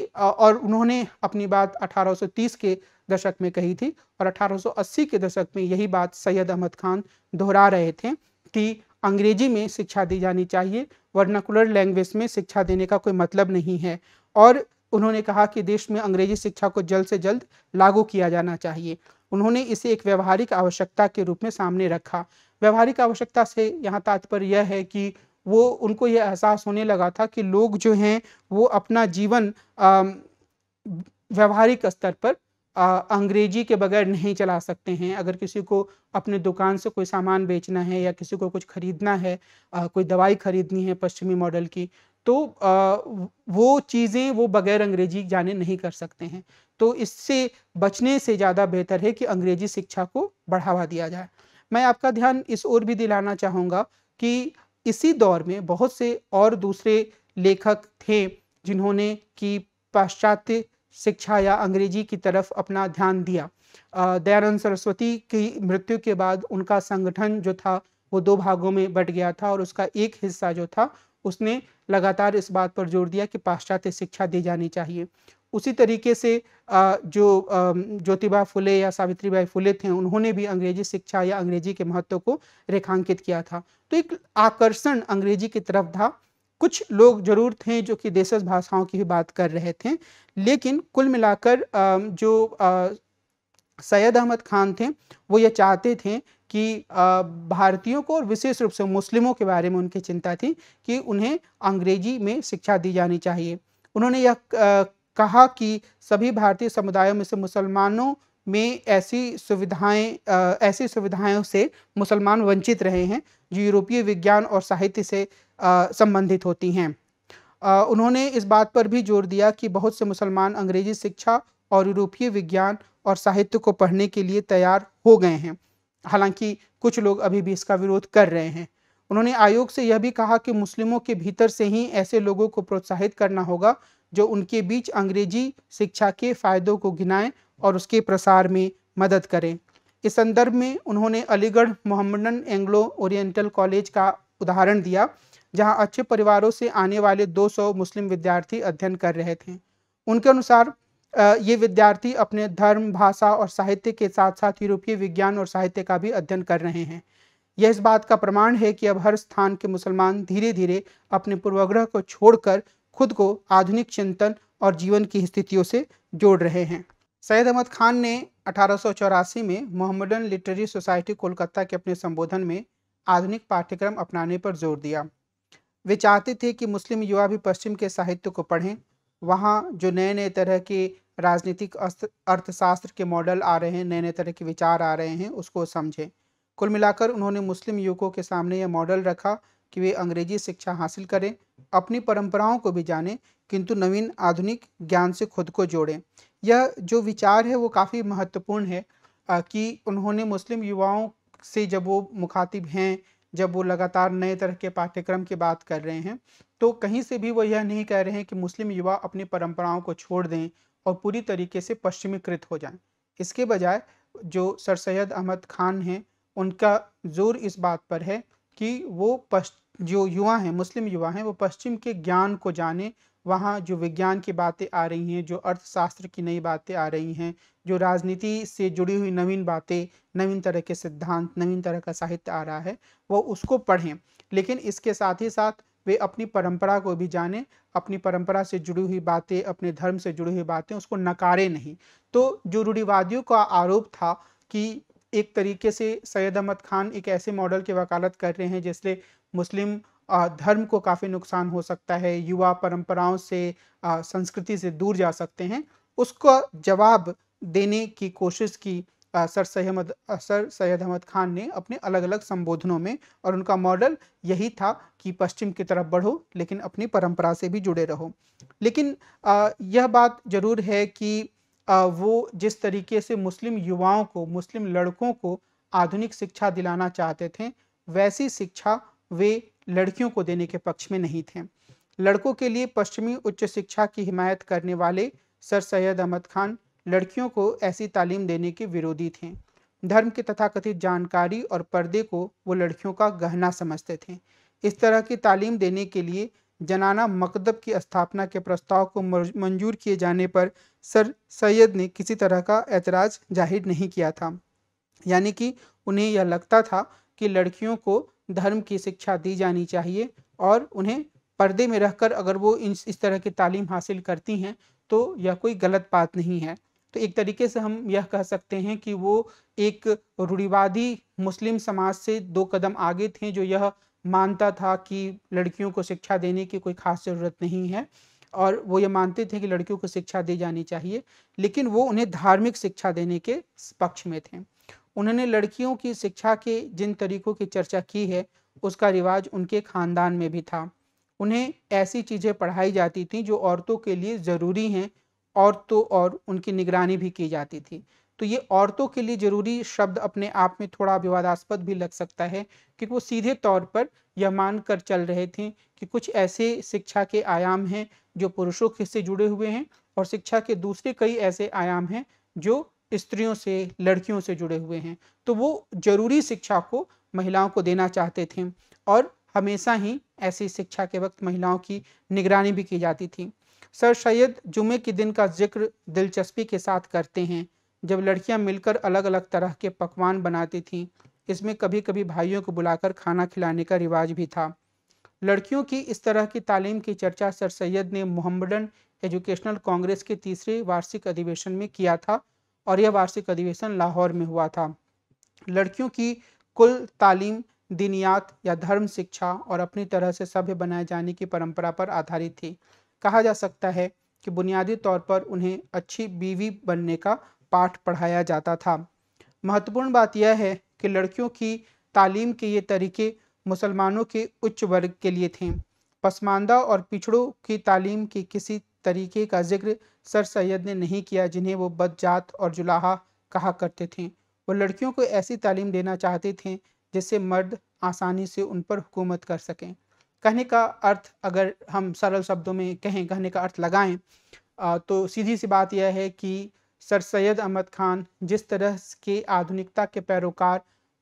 और उन्होंने अपनी बात 1830 के दशक में कही थी और 1880 के दशक में यही बात सैयद अहमद खान दोहरा रहे थे कि अंग्रेजी में शिक्षा दी जानी चाहिए वर्नाकुलर लैंग्वेज में शिक्षा देने का कोई मतलब नहीं है और उन्होंने कहा कि देश में अंग्रेजी शिक्षा को जल्द से जल्द लागू किया जाना चाहिए उन्होंने इसे एक व्यवहारिक आवश्यकता के रूप में सामने रखा व्यवहारिक आवश्यकता से यहाँ तात्पर्य यह है कि वो उनको ये एहसास होने लगा था कि लोग जो हैं वो अपना जीवन व्यवहारिक स्तर पर अंग्रेजी के बगैर नहीं चला सकते हैं अगर किसी को अपने दुकान से कोई सामान बेचना है या किसी को कुछ खरीदना है आ, कोई दवाई खरीदनी है पश्चिमी मॉडल की तो आ, वो चीज़ें वो बगैर अंग्रेजी जाने नहीं कर सकते हैं तो इससे बचने से ज़्यादा बेहतर है कि अंग्रेजी शिक्षा को बढ़ावा दिया जाए मैं आपका ध्यान इस ओर भी दिलाना चाहूँगा कि इसी दौर में बहुत से और दूसरे लेखक थे जिन्होंने कि पाश्चात्य शिक्षा या अंग्रेजी की तरफ अपना ध्यान दिया दयानंद सरस्वती की मृत्यु के बाद उनका संगठन जो था वो दो भागों में बट गया था और उसका एक हिस्सा जो था उसने लगातार इस बात पर जोर दिया कि पाश्चात्य शिक्षा दी जानी चाहिए उसी तरीके से जो ज्योतिबा फुले या सावित्रीबाई फुले थे उन्होंने भी अंग्रेजी शिक्षा या अंग्रेजी के महत्व को रेखांकित किया था तो एक आकर्षण अंग्रेजी की तरफ था कुछ लोग जरूर थे जो कि देशज भाषाओं की भी बात कर रहे थे लेकिन कुल मिलाकर जो सैयद अहमद खान थे वो ये चाहते थे कि भारतीयों को और विशेष रूप से मुस्लिमों के बारे में उनकी चिंता थी कि उन्हें अंग्रेजी में शिक्षा दी जानी चाहिए उन्होंने यह कहा कि सभी भारतीय समुदायों में से मुसलमानों में ऐसी सुविधाएं ऐसी सुविधाओं से मुसलमान वंचित रहे हैं जो यूरोपीय विज्ञान और साहित्य से संबंधित होती हैं उन्होंने इस बात पर भी जोर दिया कि बहुत से मुसलमान अंग्रेजी शिक्षा और यूरोपीय विज्ञान और साहित्य को पढ़ने के लिए तैयार हो गए हैं हालांकि कुछ लोग अभी भी इसका विरोध कर रहे हैं उन्होंने आयोग से यह भी कहा कि मुस्लिमों के भीतर से ही ऐसे लोगों को प्रोत्साहित करना होगा जो उनके बीच अंग्रेजी शिक्षा के फ़ायदों को गिनाएं और उसके प्रसार में मदद करें इस संदर्भ में उन्होंने Aligarh Mohammedan Anglo Oriental College का उदाहरण दिया जहां अच्छे परिवारों से आने वाले 200 मुस्लिम विद्यार्थी अध्ययन कर रहे थे उनके अनुसार ये विद्यार्थी अपने धर्म भाषा और साहित्य के साथ साथ यूरोपीय विज्ञान और साहित्य का भी अध्ययन कर रहे हैं यह इस बात का प्रमाण है कि अब हर स्थान के मुसलमान धीरे धीरे अपने पूर्वाग्रह को छोड़कर खुद को आधुनिक चिंतन और जीवन की स्थितियों से जोड़ रहे हैं सैयद अहमद खान ने अठारह में मोहम्मदन लिटरेरी सोसाइटी कोलकाता के अपने संबोधन में आधुनिक पाठ्यक्रम अपनाने पर जोर दिया वे चाहते थे कि मुस्लिम युवा भी पश्चिम के साहित्य को पढ़ें वहाँ जो नए नए तरह के राजनीतिक अर्थशास्त्र के मॉडल आ रहे हैं नए नए तरह के विचार आ रहे हैं उसको समझें कुल मिलाकर उन्होंने मुस्लिम युवकों के सामने यह मॉडल रखा कि वे अंग्रेजी शिक्षा हासिल करें अपनी परंपराओं को भी जानें किंतु नवीन आधुनिक ज्ञान से खुद को जोड़ें यह जो विचार है वो काफ़ी महत्वपूर्ण है कि उन्होंने मुस्लिम युवाओं से जब वो मुखातिब हैं जब वो लगातार नए तरह के पाठ्यक्रम की बात कर रहे हैं तो कहीं से भी वो यह नहीं कह रहे हैं कि मुस्लिम युवा अपनी परंपराओं को छोड़ दें और पूरी तरीके से पश्चिमीकृत हो जाएं इसके बजाय जो सर सैयद अहमद खान हैं उनका जोर इस बात पर है कि वो पश्च जो युवा हैं मुस्लिम युवा हैं वो पश्चिम के ज्ञान को जाने वहाँ जो विज्ञान की बातें आ रही हैं जो अर्थशास्त्र की नई बातें आ रही हैं जो राजनीति से जुड़ी हुई नवीन बातें नवीन तरह के सिद्धांत नवीन तरह का साहित्य आ रहा है वो उसको पढ़ें लेकिन इसके साथ ही साथ वे अपनी परंपरा को भी जाने अपनी परंपरा से जुड़ी हुई बातें अपने धर्म से जुड़ी हुई बातें उसको नकारे नहीं तो जो रूढ़िवादियों का आरोप था कि एक तरीके से सैयद अहमद खान एक ऐसे मॉडल की वकालत कर रहे हैं जिससे मुस्लिम धर्म को काफ़ी नुकसान हो सकता है युवा परंपराओं से संस्कृति से दूर जा सकते हैं उसको जवाब देने की कोशिश की सर सैद सर सैद अहमद खान ने अपने अलग अलग संबोधनों में और उनका मॉडल यही था कि पश्चिम की तरफ बढ़ो लेकिन अपनी परंपरा से भी जुड़े रहो लेकिन यह बात ज़रूर है कि वो जिस तरीके से मुस्लिम युवाओं को मुस्लिम लड़कों को आधुनिक शिक्षा दिलाना चाहते थे वैसी शिक्षा वे लड़कियों को देने के पक्ष में नहीं थे लड़कों के लिए पश्चिमी उच्च शिक्षा की हिमायत करने वाले सर सैयद अहमद खान लड़कियों को ऐसी तालीम देने के विरोधी थे धर्म तथा तथाकथित जानकारी और पर्दे को वो लड़कियों का गहना समझते थे इस तरह की तालीम देने के लिए जनाना मकदब की स्थापना के प्रस्ताव को मंजूर किए जाने पर सर सैयद ने किसी तरह का ऐतराज जाहिर नहीं किया था यानी कि उन्हें यह लगता था कि लड़कियों को धर्म की शिक्षा दी जानी चाहिए और उन्हें पर्दे में रहकर अगर वो इस तरह की तालीम हासिल करती हैं तो यह कोई गलत बात नहीं है तो एक तरीके से हम यह कह सकते हैं कि वो एक रूढ़िवादी मुस्लिम समाज से दो कदम आगे थे जो यह मानता था कि लड़कियों को शिक्षा देने की कोई खास ज़रूरत नहीं है और वो ये मानते थे कि लड़कियों को शिक्षा दी जानी चाहिए लेकिन वो उन्हें धार्मिक शिक्षा देने के पक्ष में थे उन्होंने लड़कियों की शिक्षा के जिन तरीकों की चर्चा की है उसका रिवाज उनके खानदान में भी था उन्हें ऐसी चीज़ें पढ़ाई जाती थी जो औरतों के लिए ज़रूरी हैं औरतों और उनकी निगरानी भी की जाती थी तो ये औरतों के लिए जरूरी शब्द अपने आप में थोड़ा विवादास्पद भी लग सकता है क्योंकि वो सीधे तौर पर यह मानकर चल रहे थे कि कुछ ऐसे शिक्षा के आयाम हैं जो पुरुषों के से जुड़े हुए हैं और शिक्षा के दूसरे कई ऐसे आयाम हैं जो स्त्रियों से लड़कियों से जुड़े हुए हैं तो वो जरूरी शिक्षा को महिलाओं को देना चाहते थे और हमेशा ही ऐसी शिक्षा के वक्त महिलाओं की निगरानी भी की जाती थी सर सैयद जुमे के दिन का जिक्र दिलचस्पी के साथ करते हैं जब लड़कियां मिलकर अलग अलग तरह के पकवान बनाती थीं इसमें कभी कभी भाइयों को बुलाकर खाना खिलाने का रिवाज भी था लड़कियों की इस तरह की तालीम की चर्चा सर सैयद ने मोहम्मडन एजुकेशनल कांग्रेस के तीसरे वार्षिक अधिवेशन में किया था और यह वार्षिक अधिवेशन लाहौर में हुआ था लड़कियों की कुल तालीम दिनियात या धर्म शिक्षा और अपनी तरह से सभ्य बनाए जाने की परंपरा पर आधारित थी कहा जा सकता है कि बुनियादी तौर पर उन्हें अच्छी बीवी बनने का पाठ पढ़ाया जाता था महत्वपूर्ण बात यह है कि लड़कियों की तालीम के ये तरीके मुसलमानों के उच्च वर्ग के लिए थे पसमानदा और पिछड़ों की तालीम के किसी तरीके का जिक्र सर सैयद ने नहीं किया जिन्हें वो बदजात और जुलाहा कहा करते थे वो लड़कियों को ऐसी तालीम देना चाहते थे जिससे मर्द आसानी से उन पर हुकूमत कर सकें कहने का अर्थ अगर हम सरल शब्दों में कहें कहने का अर्थ लगाएं तो सीधी सी बात यह है कि सर सैयद अहमद खान जिस तरह के आधुनिकता के पैरोकार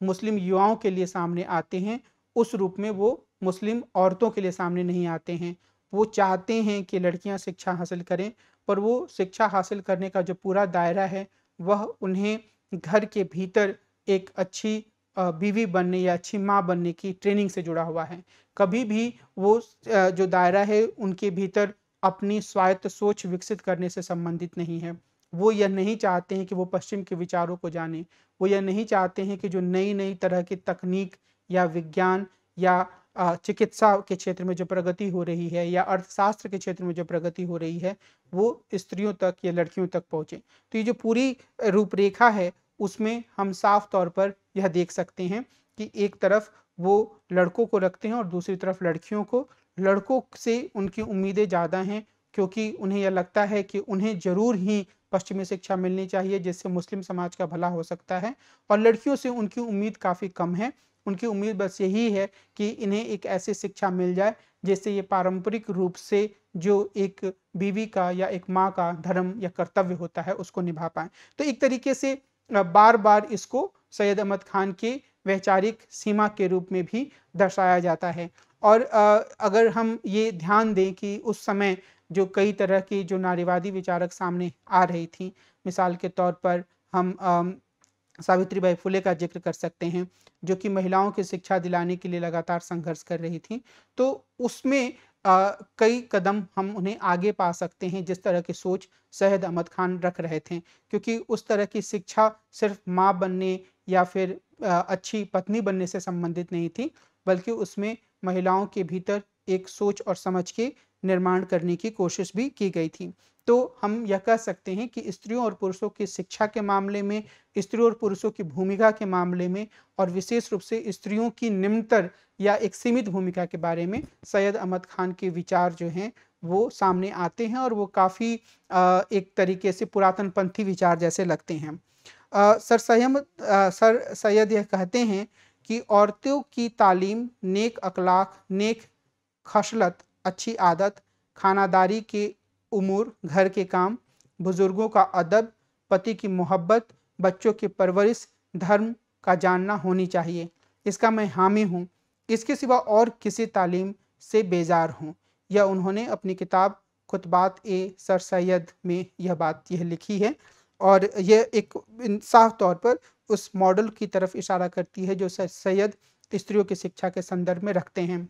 मुस्लिम युवाओं के लिए सामने आते हैं उस रूप में वो मुस्लिम औरतों के लिए सामने नहीं आते हैं वो चाहते हैं कि लड़कियां शिक्षा हासिल करें पर वो शिक्षा हासिल करने का जो पूरा दायरा है वह उन्हें घर के भीतर एक अच्छी बीवी बनने या अच्छी माँ बनने की ट्रेनिंग से जुड़ा हुआ है कभी भी वो जो दायरा है उनके भीतर अपनी स्वायत्त सोच विकसित करने से संबंधित नहीं है वो यह नहीं चाहते हैं कि वो पश्चिम के विचारों को जाने वो यह नहीं चाहते हैं कि जो नई नई तरह की तकनीक या विज्ञान या चिकित्सा के क्षेत्र में जो प्रगति हो रही है या अर्थशास्त्र के क्षेत्र में जो प्रगति हो रही है वो स्त्रियों तक या लड़कियों तक पहुंचे तो ये जो पूरी रूपरेखा है उसमें हम साफ तौर पर यह देख सकते हैं कि एक तरफ वो लड़कों को रखते हैं और दूसरी तरफ लड़कियों को लड़कों से उनकी उम्मीदें ज़्यादा हैं क्योंकि उन्हें यह लगता है कि उन्हें जरूर ही पश्चिमी शिक्षा मिलनी चाहिए जिससे मुस्लिम समाज का भला हो सकता है और लड़कियों से उनकी उम्मीद काफ़ी कम है उनकी उम्मीद बस यही है कि इन्हें एक ऐसी शिक्षा मिल जाए जिससे ये पारंपरिक रूप से जो एक बीवी का या एक माँ का धर्म या कर्तव्य होता है उसको निभा पाए तो एक तरीके से बार बार इसको सैयद अहमद खान के वैचारिक सीमा के रूप में भी दर्शाया जाता है और अगर हम ये ध्यान दें कि उस समय जो कई तरह की जो नारीवादी विचारक सामने आ रही थी मिसाल के तौर पर हम सावित्री बाई फुले का जिक्र कर सकते हैं जो कि महिलाओं की शिक्षा दिलाने के लिए लगातार संघर्ष कर रही थी तो उसमें आ, कई कदम हम उन्हें आगे पा सकते हैं जिस तरह की सोच सहद अहमद खान रख रहे थे क्योंकि उस तरह की शिक्षा सिर्फ माँ बनने या फिर आ, अच्छी पत्नी बनने से संबंधित नहीं थी बल्कि उसमें महिलाओं के भीतर एक सोच और समझ के निर्माण करने की कोशिश भी की गई थी तो हम यह कह सकते हैं कि स्त्रियों और पुरुषों की शिक्षा के मामले में स्त्रियों और पुरुषों की भूमिका के मामले में और विशेष रूप से स्त्रियों की निम्नतर या एक सीमित भूमिका के बारे में सैयद अहमद खान के विचार जो हैं वो सामने आते हैं और वो काफ़ी एक तरीके से पुरातनपंथी विचार जैसे लगते हैं आ, सर सैम सर सैयद यह कहते हैं कि औरतों की तालीम नेक अखलाक नेक खसलत अच्छी आदत खानादारी के उमूर घर के काम बुज़ुर्गों का अदब पति की मोहब्बत बच्चों की परवरिश धर्म का जानना होनी चाहिए इसका मैं हामी हूँ इसके सिवा और किसी तालीम से बेजार हूँ यह उन्होंने अपनी किताब खुतबात ए सर सैद में यह बात यह लिखी है और ये एक साफ तौर पर उस मॉडल की तरफ इशारा करती है जो सर सैयद स्त्रियों की शिक्षा के संदर्भ में रखते हैं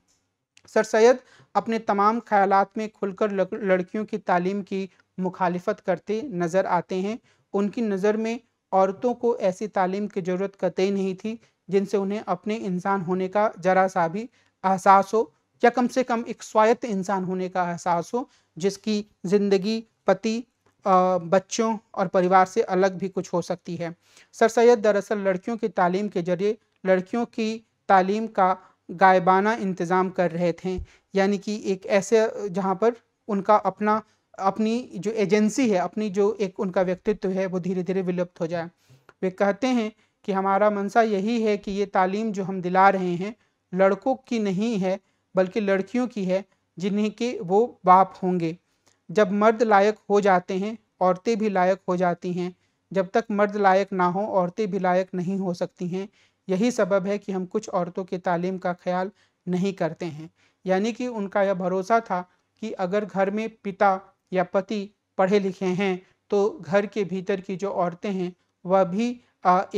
सर सैयद अपने तमाम ख्यालात में खुलकर लड़कियों की तालीम की मुखालफत करते नज़र आते हैं उनकी नज़र में औरतों को ऐसी तालीम की ज़रूरत कतई नहीं थी जिनसे उन्हें अपने इंसान होने का जरा सा भी एहसास हो या कम से कम एक स्वायत्त इंसान होने का एहसास हो जिसकी ज़िंदगी पति बच्चों और परिवार से अलग भी कुछ हो सकती है सर सैद दरअसल लड़कियों की तालीम के जरिए लड़कियों की तालीम का गायबाना इंतज़ाम कर रहे थे यानी कि एक ऐसे जहाँ पर उनका अपना अपनी जो एजेंसी है अपनी जो एक उनका व्यक्तित्व है वो धीरे धीरे विलुप्त हो जाए वे कहते हैं कि हमारा मनसा यही है कि ये तालीम जो हम दिला रहे हैं लड़कों की नहीं है बल्कि लड़कियों की है जिन्हें के वो बाप होंगे जब मर्द लायक हो जाते हैं औरतें भी लायक हो जाती हैं जब तक मर्द लायक ना हो औरतें भी लायक नहीं हो सकती हैं यही सबब है कि हम कुछ औरतों की तालीम का ख्याल नहीं करते हैं यानी कि उनका यह भरोसा था कि अगर घर में पिता या पति पढ़े लिखे हैं तो घर के भीतर की जो औरतें हैं वह भी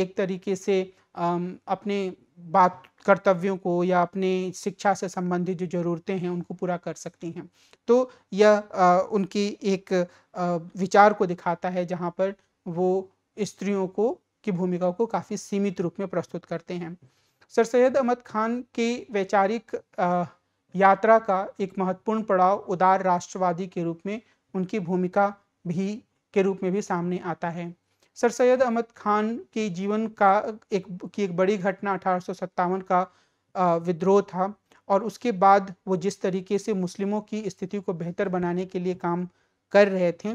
एक तरीके से अपने बात कर्तव्यों को या अपने शिक्षा से संबंधित जो ज़रूरतें हैं उनको पूरा कर सकती हैं तो यह उनकी एक आ, विचार को दिखाता है जहाँ पर वो स्त्रियों को की भूमिका को काफ़ी सीमित रूप में प्रस्तुत करते हैं सर सैयद अहमद खान की वैचारिक यात्रा का एक महत्वपूर्ण पड़ाव उदार राष्ट्रवादी के रूप में उनकी भूमिका भी के रूप में भी सामने आता है सर सैयद अहमद खान के जीवन का एक की एक बड़ी घटना अठारह का विद्रोह था और उसके बाद वो जिस तरीके से मुस्लिमों की स्थिति को बेहतर बनाने के लिए काम कर रहे थे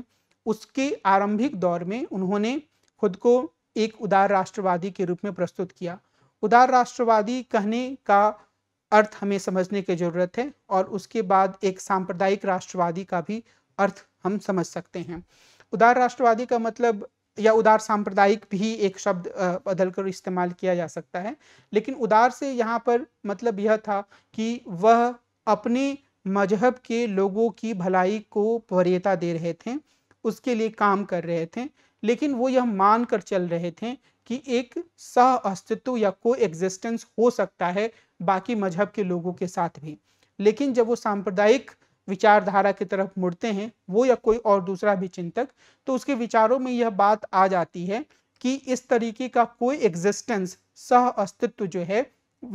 उसके आरंभिक दौर में उन्होंने खुद को एक उदार राष्ट्रवादी के रूप में प्रस्तुत किया उदार राष्ट्रवादी कहने का अर्थ हमें समझने की ज़रूरत है और उसके बाद एक सांप्रदायिक राष्ट्रवादी का भी अर्थ हम समझ सकते हैं उदार राष्ट्रवादी का मतलब या उदार सांप्रदायिक भी एक शब्द बदलकर इस्तेमाल किया जा सकता है लेकिन उदार से यहाँ पर मतलब यह था कि वह अपने मजहब के लोगों की भलाई को वरीयता दे रहे थे उसके लिए काम कर रहे थे लेकिन वो यह मान कर चल रहे थे कि एक सह अस्तित्व या को एग्जिस्टेंस हो सकता है बाकी मजहब के लोगों के साथ भी लेकिन जब वो सांप्रदायिक विचारधारा की तरफ मुड़ते हैं वो या कोई और दूसरा भी चिंतक तो उसके विचारों में यह बात आ जाती है कि इस तरीके का कोई एग्जिस्टेंस सह अस्तित्व जो है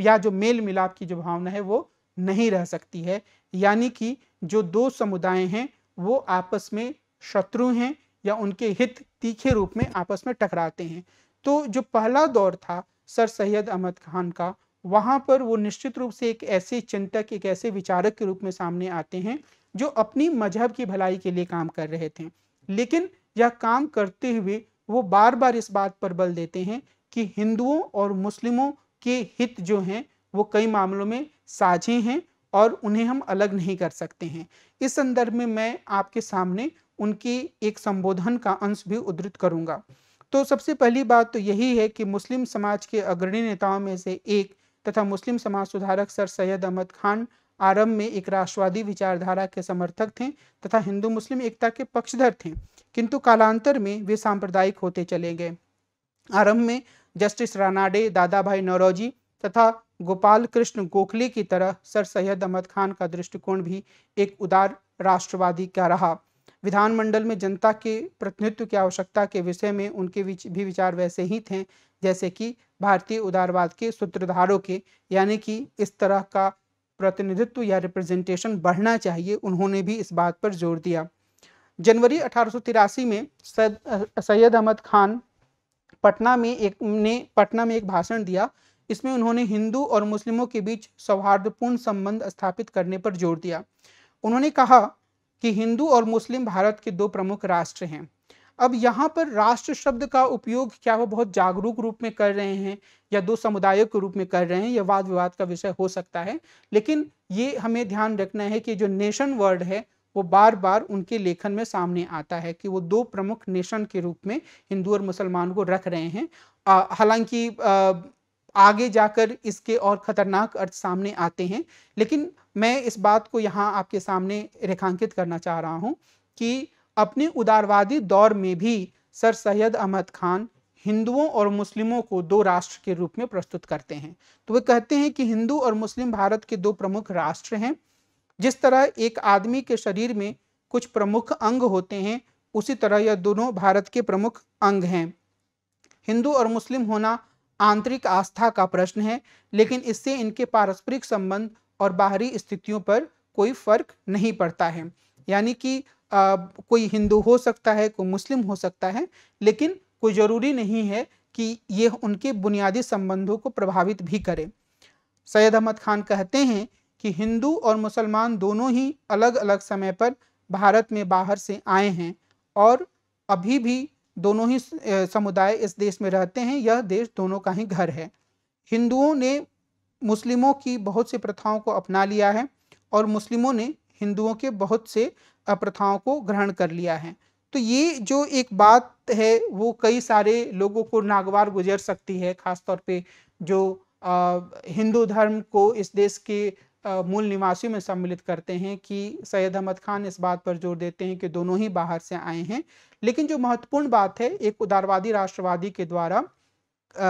या जो मेल मिलाप की जो भावना है वो नहीं रह सकती है यानी कि जो दो समुदाय हैं वो आपस में शत्रु हैं या उनके हित तीखे रूप में आपस में टकराते हैं तो जो पहला दौर था सर सैयद अहमद खान का वहाँ पर वो निश्चित रूप से एक ऐसे चिंतक एक ऐसे विचारक के रूप में सामने आते हैं जो अपनी मजहब की भलाई के लिए काम कर रहे थे लेकिन यह काम करते हुए वो बार बार इस बात पर बल देते हैं कि हिंदुओं और मुस्लिमों के हित जो हैं वो कई मामलों में साझे हैं और उन्हें हम अलग नहीं कर सकते हैं इस संदर्भ में मैं आपके सामने उनकी एक संबोधन का अंश भी उद्धृत करूंगा तो सबसे पहली बात तो यही है कि मुस्लिम समाज के अग्रणी नेताओं में से एक तथा मुस्लिम समाज सुधारक सर सैयद अहमद खान आरंभ में एक राष्ट्रवादी विचारधारा के समर्थक थे तथा हिंदू मुस्लिम एकता के पक्षधर थे किंतु कालांतर में वे सांप्रदायिक होते चले गए आरंभ में जस्टिस रानाडे दादा भाई नौरोजी तथा गोपाल कृष्ण गोखले की तरह सर सैयद अहमद खान का दृष्टिकोण भी एक उदार राष्ट्रवादी का रहा विधानमंडल में जनता के प्रतिनिधित्व की आवश्यकता के विषय में उनके भी विचार वैसे ही थे जैसे कि भारतीय उदारवाद के सूत्रधारों के यानी कि इस तरह का प्रतिनिधित्व या रिप्रेजेंटेशन बढ़ना चाहिए उन्होंने भी इस बात पर जोर दिया जनवरी अठारह में सैयद अहमद खान पटना में एक ने पटना में एक भाषण दिया इसमें उन्होंने हिंदू और मुस्लिमों के बीच सौहार्दपूर्ण संबंध स्थापित करने पर जोर दिया उन्होंने कहा कि हिंदू और मुस्लिम भारत के दो प्रमुख राष्ट्र हैं अब यहाँ पर राष्ट्र शब्द का उपयोग क्या वो बहुत जागरूक रूप में कर रहे हैं या दो समुदायों के रूप में कर रहे हैं यह वाद विवाद का विषय हो सकता है लेकिन ये हमें ध्यान रखना है कि जो नेशन वर्ड है वो बार बार उनके लेखन में सामने आता है कि वो दो प्रमुख नेशन के रूप में हिंदू और मुसलमान को रख रहे हैं हालांकि आगे जाकर इसके और खतरनाक अर्थ सामने आते हैं लेकिन मैं इस बात को यहाँ आपके सामने रेखांकित करना चाह रहा हूँ कि अपने उदारवादी दौर में भी सर सैयद अहमद खान हिंदुओं और मुस्लिमों को दो राष्ट्र के रूप में प्रस्तुत करते हैं तो वे कहते हैं कि हिंदू और मुस्लिम भारत के दो प्रमुख राष्ट्र हैं जिस तरह एक आदमी के शरीर में कुछ प्रमुख अंग होते हैं उसी तरह यह दोनों भारत के प्रमुख अंग हैं हिंदू और मुस्लिम होना आंतरिक आस्था का प्रश्न है लेकिन इससे इनके पारस्परिक संबंध और बाहरी स्थितियों पर कोई फर्क नहीं पड़ता है यानी कि आ, कोई हिंदू हो सकता है कोई मुस्लिम हो सकता है लेकिन कोई ज़रूरी नहीं है कि ये उनके बुनियादी संबंधों को प्रभावित भी करे सैयद अहमद खान कहते हैं कि हिंदू और मुसलमान दोनों ही अलग अलग समय पर भारत में बाहर से आए हैं और अभी भी दोनों ही समुदाय इस देश में रहते हैं यह देश दोनों का ही घर है हिंदुओं ने मुस्लिमों की बहुत सी प्रथाओं को अपना लिया है और मुस्लिमों ने हिंदुओं के बहुत से प्रथाओं को ग्रहण कर लिया है तो ये जो एक बात है वो कई सारे लोगों को नागवार गुजर सकती है खासतौर पे जो हिंदू धर्म को इस देश के मूल निवासी में सम्मिलित करते हैं कि सैयद अहमद खान इस बात पर जोर देते हैं कि दोनों ही बाहर से आए हैं लेकिन जो महत्वपूर्ण बात है एक उदारवादी राष्ट्रवादी के द्वारा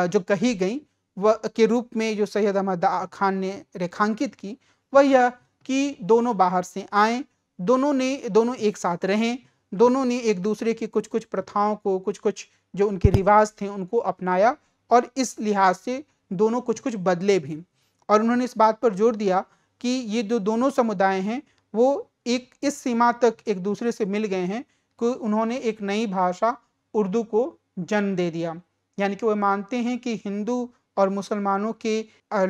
जो कही गई के रूप में जो सैयद अहमद खान ने रेखांकित की वह यह कि दोनों बाहर से आए दोनों ने दोनों एक साथ रहें दोनों ने एक दूसरे की कुछ कुछ प्रथाओं को कुछ कुछ जो उनके रिवाज थे उनको अपनाया और इस लिहाज से दोनों कुछ कुछ बदले भी और उन्होंने इस बात पर जोर दिया कि ये जो दोनों समुदाय हैं वो एक इस सीमा तक एक दूसरे से मिल गए हैं कि उन्होंने एक नई भाषा उर्दू को जन्म दे दिया यानी कि वह मानते हैं कि हिंदू और मुसलमानों के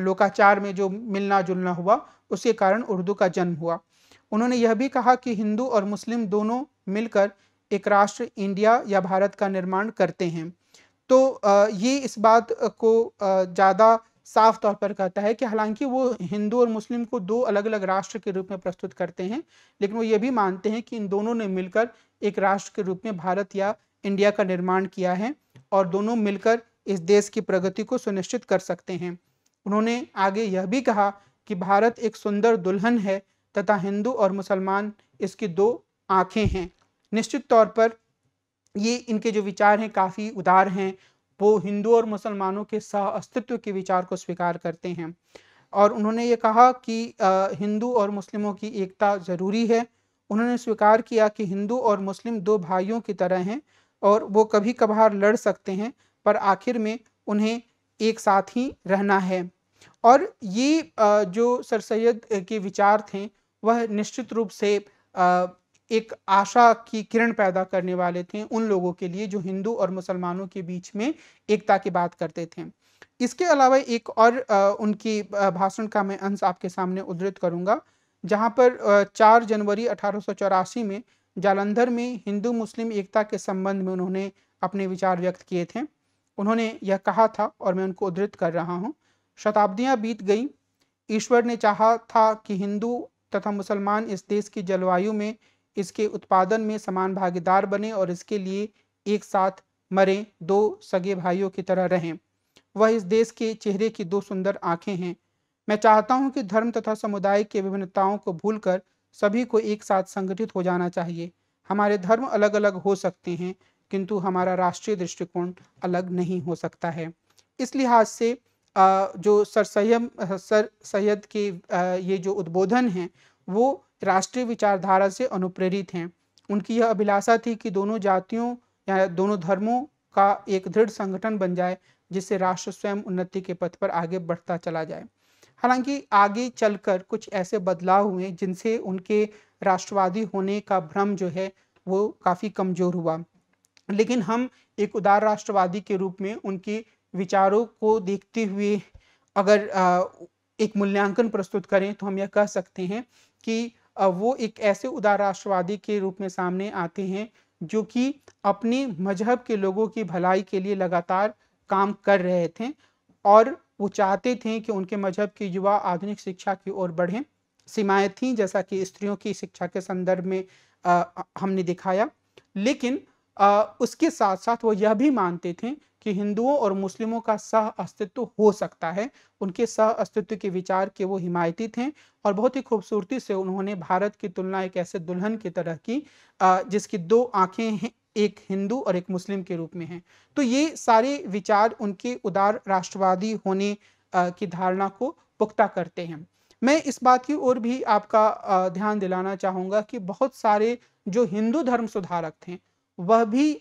लोकाचार में जो मिलना जुलना हुआ उसके कारण उर्दू का जन्म हुआ उन्होंने यह भी कहा कि हिंदू और मुस्लिम दोनों मिलकर एक राष्ट्र इंडिया या भारत का निर्माण करते हैं तो ये इस बात को ज़्यादा साफ तौर पर कहता है कि हालांकि वो हिंदू और मुस्लिम को दो अलग अलग राष्ट्र के रूप में प्रस्तुत करते हैं लेकिन वो ये भी मानते हैं कि इन दोनों ने मिलकर एक राष्ट्र के रूप में भारत या इंडिया का निर्माण किया है और दोनों मिलकर इस देश की प्रगति को सुनिश्चित कर सकते हैं उन्होंने आगे यह भी कहा कि भारत एक सुंदर दुल्हन है तथा हिंदू और मुसलमान इसकी दो आंखें हैं निश्चित तौर पर ये इनके जो विचार हैं काफ़ी उदार हैं वो हिंदू और मुसलमानों के सह अस्तित्व के विचार को स्वीकार करते हैं और उन्होंने ये कहा कि हिंदू और मुस्लिमों की एकता ज़रूरी है उन्होंने स्वीकार किया कि हिंदू और मुस्लिम दो भाइयों की तरह हैं और वो कभी कभार लड़ सकते हैं पर आखिर में उन्हें एक साथ ही रहना है और ये जो सर सैयद के विचार थे वह निश्चित रूप से एक आशा की किरण पैदा करने वाले थे उन लोगों के लिए जो हिंदू और मुसलमानों के बीच में एकता की बात करते थे इसके अलावा एक और उनकी भाषण का मैं अंश आपके सामने उद्धृत करूंगा जहां पर 4 जनवरी अठारह में जालंधर में हिंदू मुस्लिम एकता के संबंध में उन्होंने अपने विचार व्यक्त किए थे उन्होंने यह कहा था और मैं उनको उद्धृत कर रहा हूँ शताब्दियां बीत गईं ईश्वर ने चाहा था कि हिंदू तथा मुसलमान इस देश की जलवायु में इसके उत्पादन में समान भागीदार बने और इसके लिए एक साथ मरें दो सगे भाइयों की तरह रहें वह इस देश के चेहरे की दो सुंदर आंखें हैं मैं चाहता हूं कि धर्म तथा समुदाय की विभिन्नताओं को भूलकर सभी को एक साथ संगठित हो जाना चाहिए हमारे धर्म अलग अलग हो सकते हैं किंतु हमारा राष्ट्रीय दृष्टिकोण अलग नहीं हो सकता है इस लिहाज से जो सर सैम सर सैयद के ये जो उद्बोधन हैं वो राष्ट्रीय विचारधारा से अनुप्रेरित हैं उनकी यह अभिलाषा थी कि दोनों जातियों या दोनों धर्मों का एक दृढ़ संगठन बन जाए जिससे राष्ट्र स्वयं उन्नति के पथ पर आगे बढ़ता चला जाए हालांकि आगे चलकर कुछ ऐसे बदलाव हुए जिनसे उनके राष्ट्रवादी होने का भ्रम जो है वो काफ़ी कमज़ोर हुआ लेकिन हम एक उदार राष्ट्रवादी के रूप में उनके विचारों को देखते हुए अगर एक मूल्यांकन प्रस्तुत करें तो हम यह कह सकते हैं कि वो एक ऐसे उदार राष्ट्रवादी के रूप में सामने आते हैं जो कि अपने मजहब के लोगों की भलाई के लिए लगातार काम कर रहे थे और वो चाहते थे कि उनके मजहब के युवा आधुनिक शिक्षा की ओर बढ़ें सीमाएं थीं जैसा कि स्त्रियों की शिक्षा के संदर्भ में आ, हमने दिखाया लेकिन आ, उसके साथ साथ वो यह भी मानते थे कि हिंदुओं और मुस्लिमों का सह अस्तित्व हो सकता है उनके सह अस्तित्व के विचार के वो हिमायती थे और बहुत ही खूबसूरती से उन्होंने भारत की तुलना एक ऐसे दुल्हन की तरह की जिसकी दो आंखें एक हिंदू और एक मुस्लिम के रूप में हैं तो ये सारे विचार उनके उदार राष्ट्रवादी होने की धारणा को पुख्ता करते हैं मैं इस बात की ओर भी आपका ध्यान दिलाना चाहूँगा कि बहुत सारे जो हिंदू धर्म सुधारक थे वह भी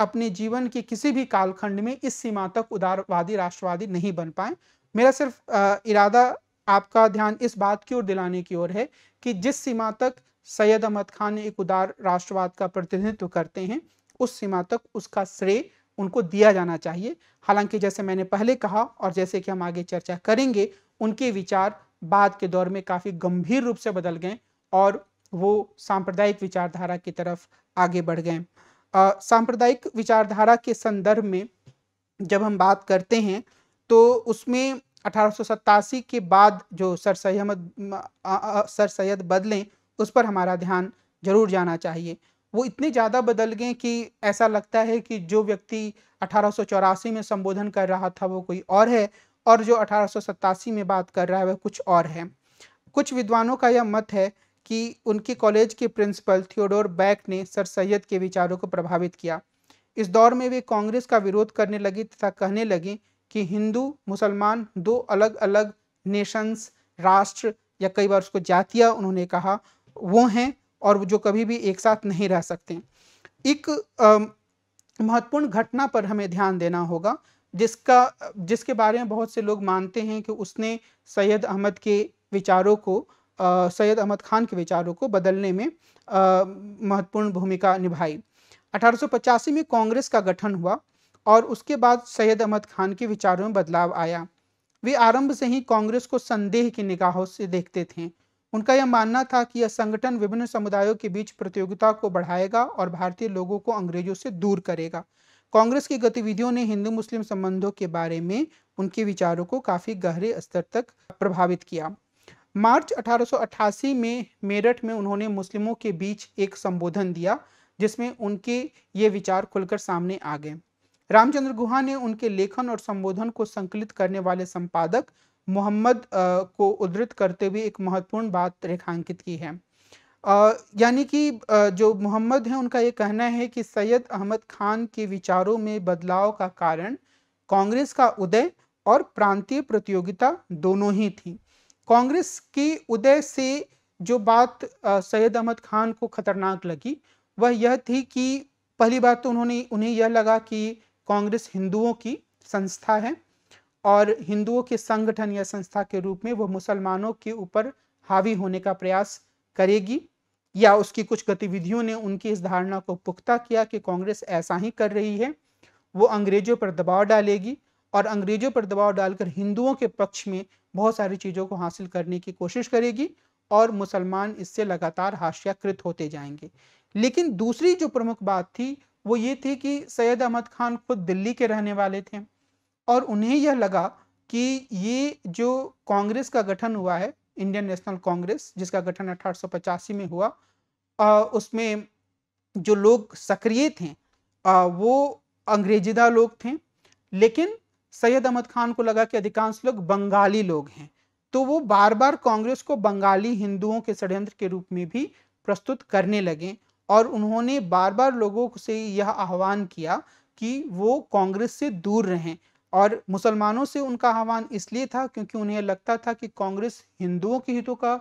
अपने जीवन के किसी भी कालखंड में इस सीमा तक उदारवादी राष्ट्रवादी नहीं बन पाए मेरा सिर्फ इरादा आपका ध्यान इस बात की ओर दिलाने की ओर है कि जिस सीमा तक सैयद अहमद खान एक उदार राष्ट्रवाद का प्रतिनिधित्व करते हैं उस सीमा तक उसका श्रेय उनको दिया जाना चाहिए हालांकि जैसे मैंने पहले कहा और जैसे कि हम आगे चर्चा करेंगे उनके विचार बाद के दौर में काफ़ी गंभीर रूप से बदल गए और वो सांप्रदायिक विचारधारा की तरफ आगे बढ़ गए सांप्रदायिक विचारधारा के संदर्भ में जब हम बात करते हैं तो उसमें अठारह के बाद जो सर सैद सर सैद बदलें उस पर हमारा ध्यान जरूर जाना चाहिए वो इतने ज़्यादा बदल गए कि ऐसा लगता है कि जो व्यक्ति अठारह में संबोधन कर रहा था वो कोई और है और जो अठारह में बात कर रहा है वह कुछ और है कुछ विद्वानों का यह मत है कि उनके कॉलेज के प्रिंसिपल थियोडोर बैक ने सर सैयद के विचारों को प्रभावित किया इस दौर में वे कांग्रेस का विरोध करने लगे तथा कहने लगे कि हिंदू मुसलमान दो अलग अलग नेशंस राष्ट्र या कई बार उसको जातीय उन्होंने कहा वो हैं और जो कभी भी एक साथ नहीं रह सकते एक महत्वपूर्ण घटना पर हमें ध्यान देना होगा जिसका जिसके बारे में बहुत से लोग मानते हैं कि उसने सैयद अहमद के विचारों को सैयद अहमद खान के विचारों को बदलने में महत्वपूर्ण भूमिका निभाई अठारह में कांग्रेस का गठन हुआ और उसके बाद सैयद अहमद खान के विचारों में बदलाव आया वे आरंभ से ही कांग्रेस को संदेह की निगाहों से देखते थे उनका यह मानना था कि यह संगठन विभिन्न समुदायों के बीच प्रतियोगिता को बढ़ाएगा और भारतीय लोगों को अंग्रेजों से दूर करेगा कांग्रेस की गतिविधियों ने हिंदू मुस्लिम संबंधों के बारे में उनके विचारों को काफी गहरे स्तर तक प्रभावित किया मार्च 1888 में मेरठ में उन्होंने मुस्लिमों के बीच एक संबोधन दिया जिसमें उनके ये विचार खुलकर सामने आ गए रामचंद्र गुहा ने उनके लेखन और संबोधन को संकलित करने वाले संपादक मोहम्मद को उद्धृत करते हुए एक महत्वपूर्ण बात रेखांकित की है यानी कि जो मोहम्मद है उनका ये कहना है कि सैयद अहमद खान के विचारों में बदलाव का कारण कांग्रेस का उदय और प्रांतीय प्रतियोगिता दोनों ही थी कांग्रेस की उदय से जो बात सैयद अहमद खान को खतरनाक लगी वह यह थी कि पहली बात तो उन्होंने उन्हें यह लगा कि कांग्रेस हिंदुओं की संस्था है और हिंदुओं के संगठन या संस्था के रूप में वह मुसलमानों के ऊपर हावी होने का प्रयास करेगी या उसकी कुछ गतिविधियों ने उनकी इस धारणा को पुख्ता किया कि कांग्रेस ऐसा ही कर रही है वो अंग्रेजों पर दबाव डालेगी और अंग्रेजों पर दबाव डालकर हिंदुओं के पक्ष में बहुत सारी चीज़ों को हासिल करने की कोशिश करेगी और मुसलमान इससे लगातार हाशियाकृत होते जाएंगे लेकिन दूसरी जो प्रमुख बात थी वो ये थी कि सैयद अहमद खान खुद दिल्ली के रहने वाले थे और उन्हें यह लगा कि ये जो कांग्रेस का गठन हुआ है इंडियन नेशनल कांग्रेस जिसका गठन अठारह में हुआ आ, उसमें जो लोग सक्रिय थे आ, वो अंग्रेजिदा लोग थे लेकिन सैयद अहमद खान को लगा कि अधिकांश लोग बंगाली लोग हैं तो वो बार बार कांग्रेस को बंगाली हिंदुओं के षड्यंत्र के रूप में भी प्रस्तुत करने लगे और उन्होंने बार बार लोगों से यह आह्वान किया कि वो कांग्रेस से दूर रहें और मुसलमानों से उनका आह्वान इसलिए था क्योंकि उन्हें लगता था कि कांग्रेस हिंदुओं के हितों का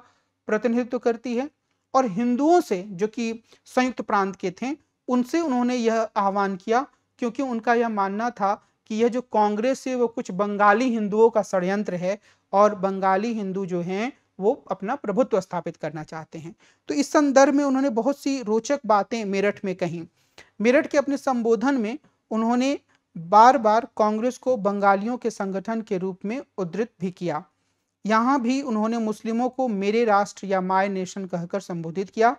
प्रतिनिधित्व करती है और हिंदुओं से जो कि संयुक्त प्रांत के थे उनसे उन्होंने यह आह्वान किया क्योंकि उनका यह मानना था कि यह जो कांग्रेस है वो कुछ बंगाली हिंदुओं का षडयंत्र है और बंगाली हिंदू जो हैं वो अपना प्रभुत्व स्थापित करना चाहते हैं तो इस संदर्भ में उन्होंने बहुत सी रोचक बातें मेरठ में कहीं मेरठ के अपने संबोधन में उन्होंने बार बार कांग्रेस को बंगालियों के संगठन के रूप में उद्धृत भी किया यहाँ भी उन्होंने मुस्लिमों को मेरे राष्ट्र या माय नेशन कहकर संबोधित किया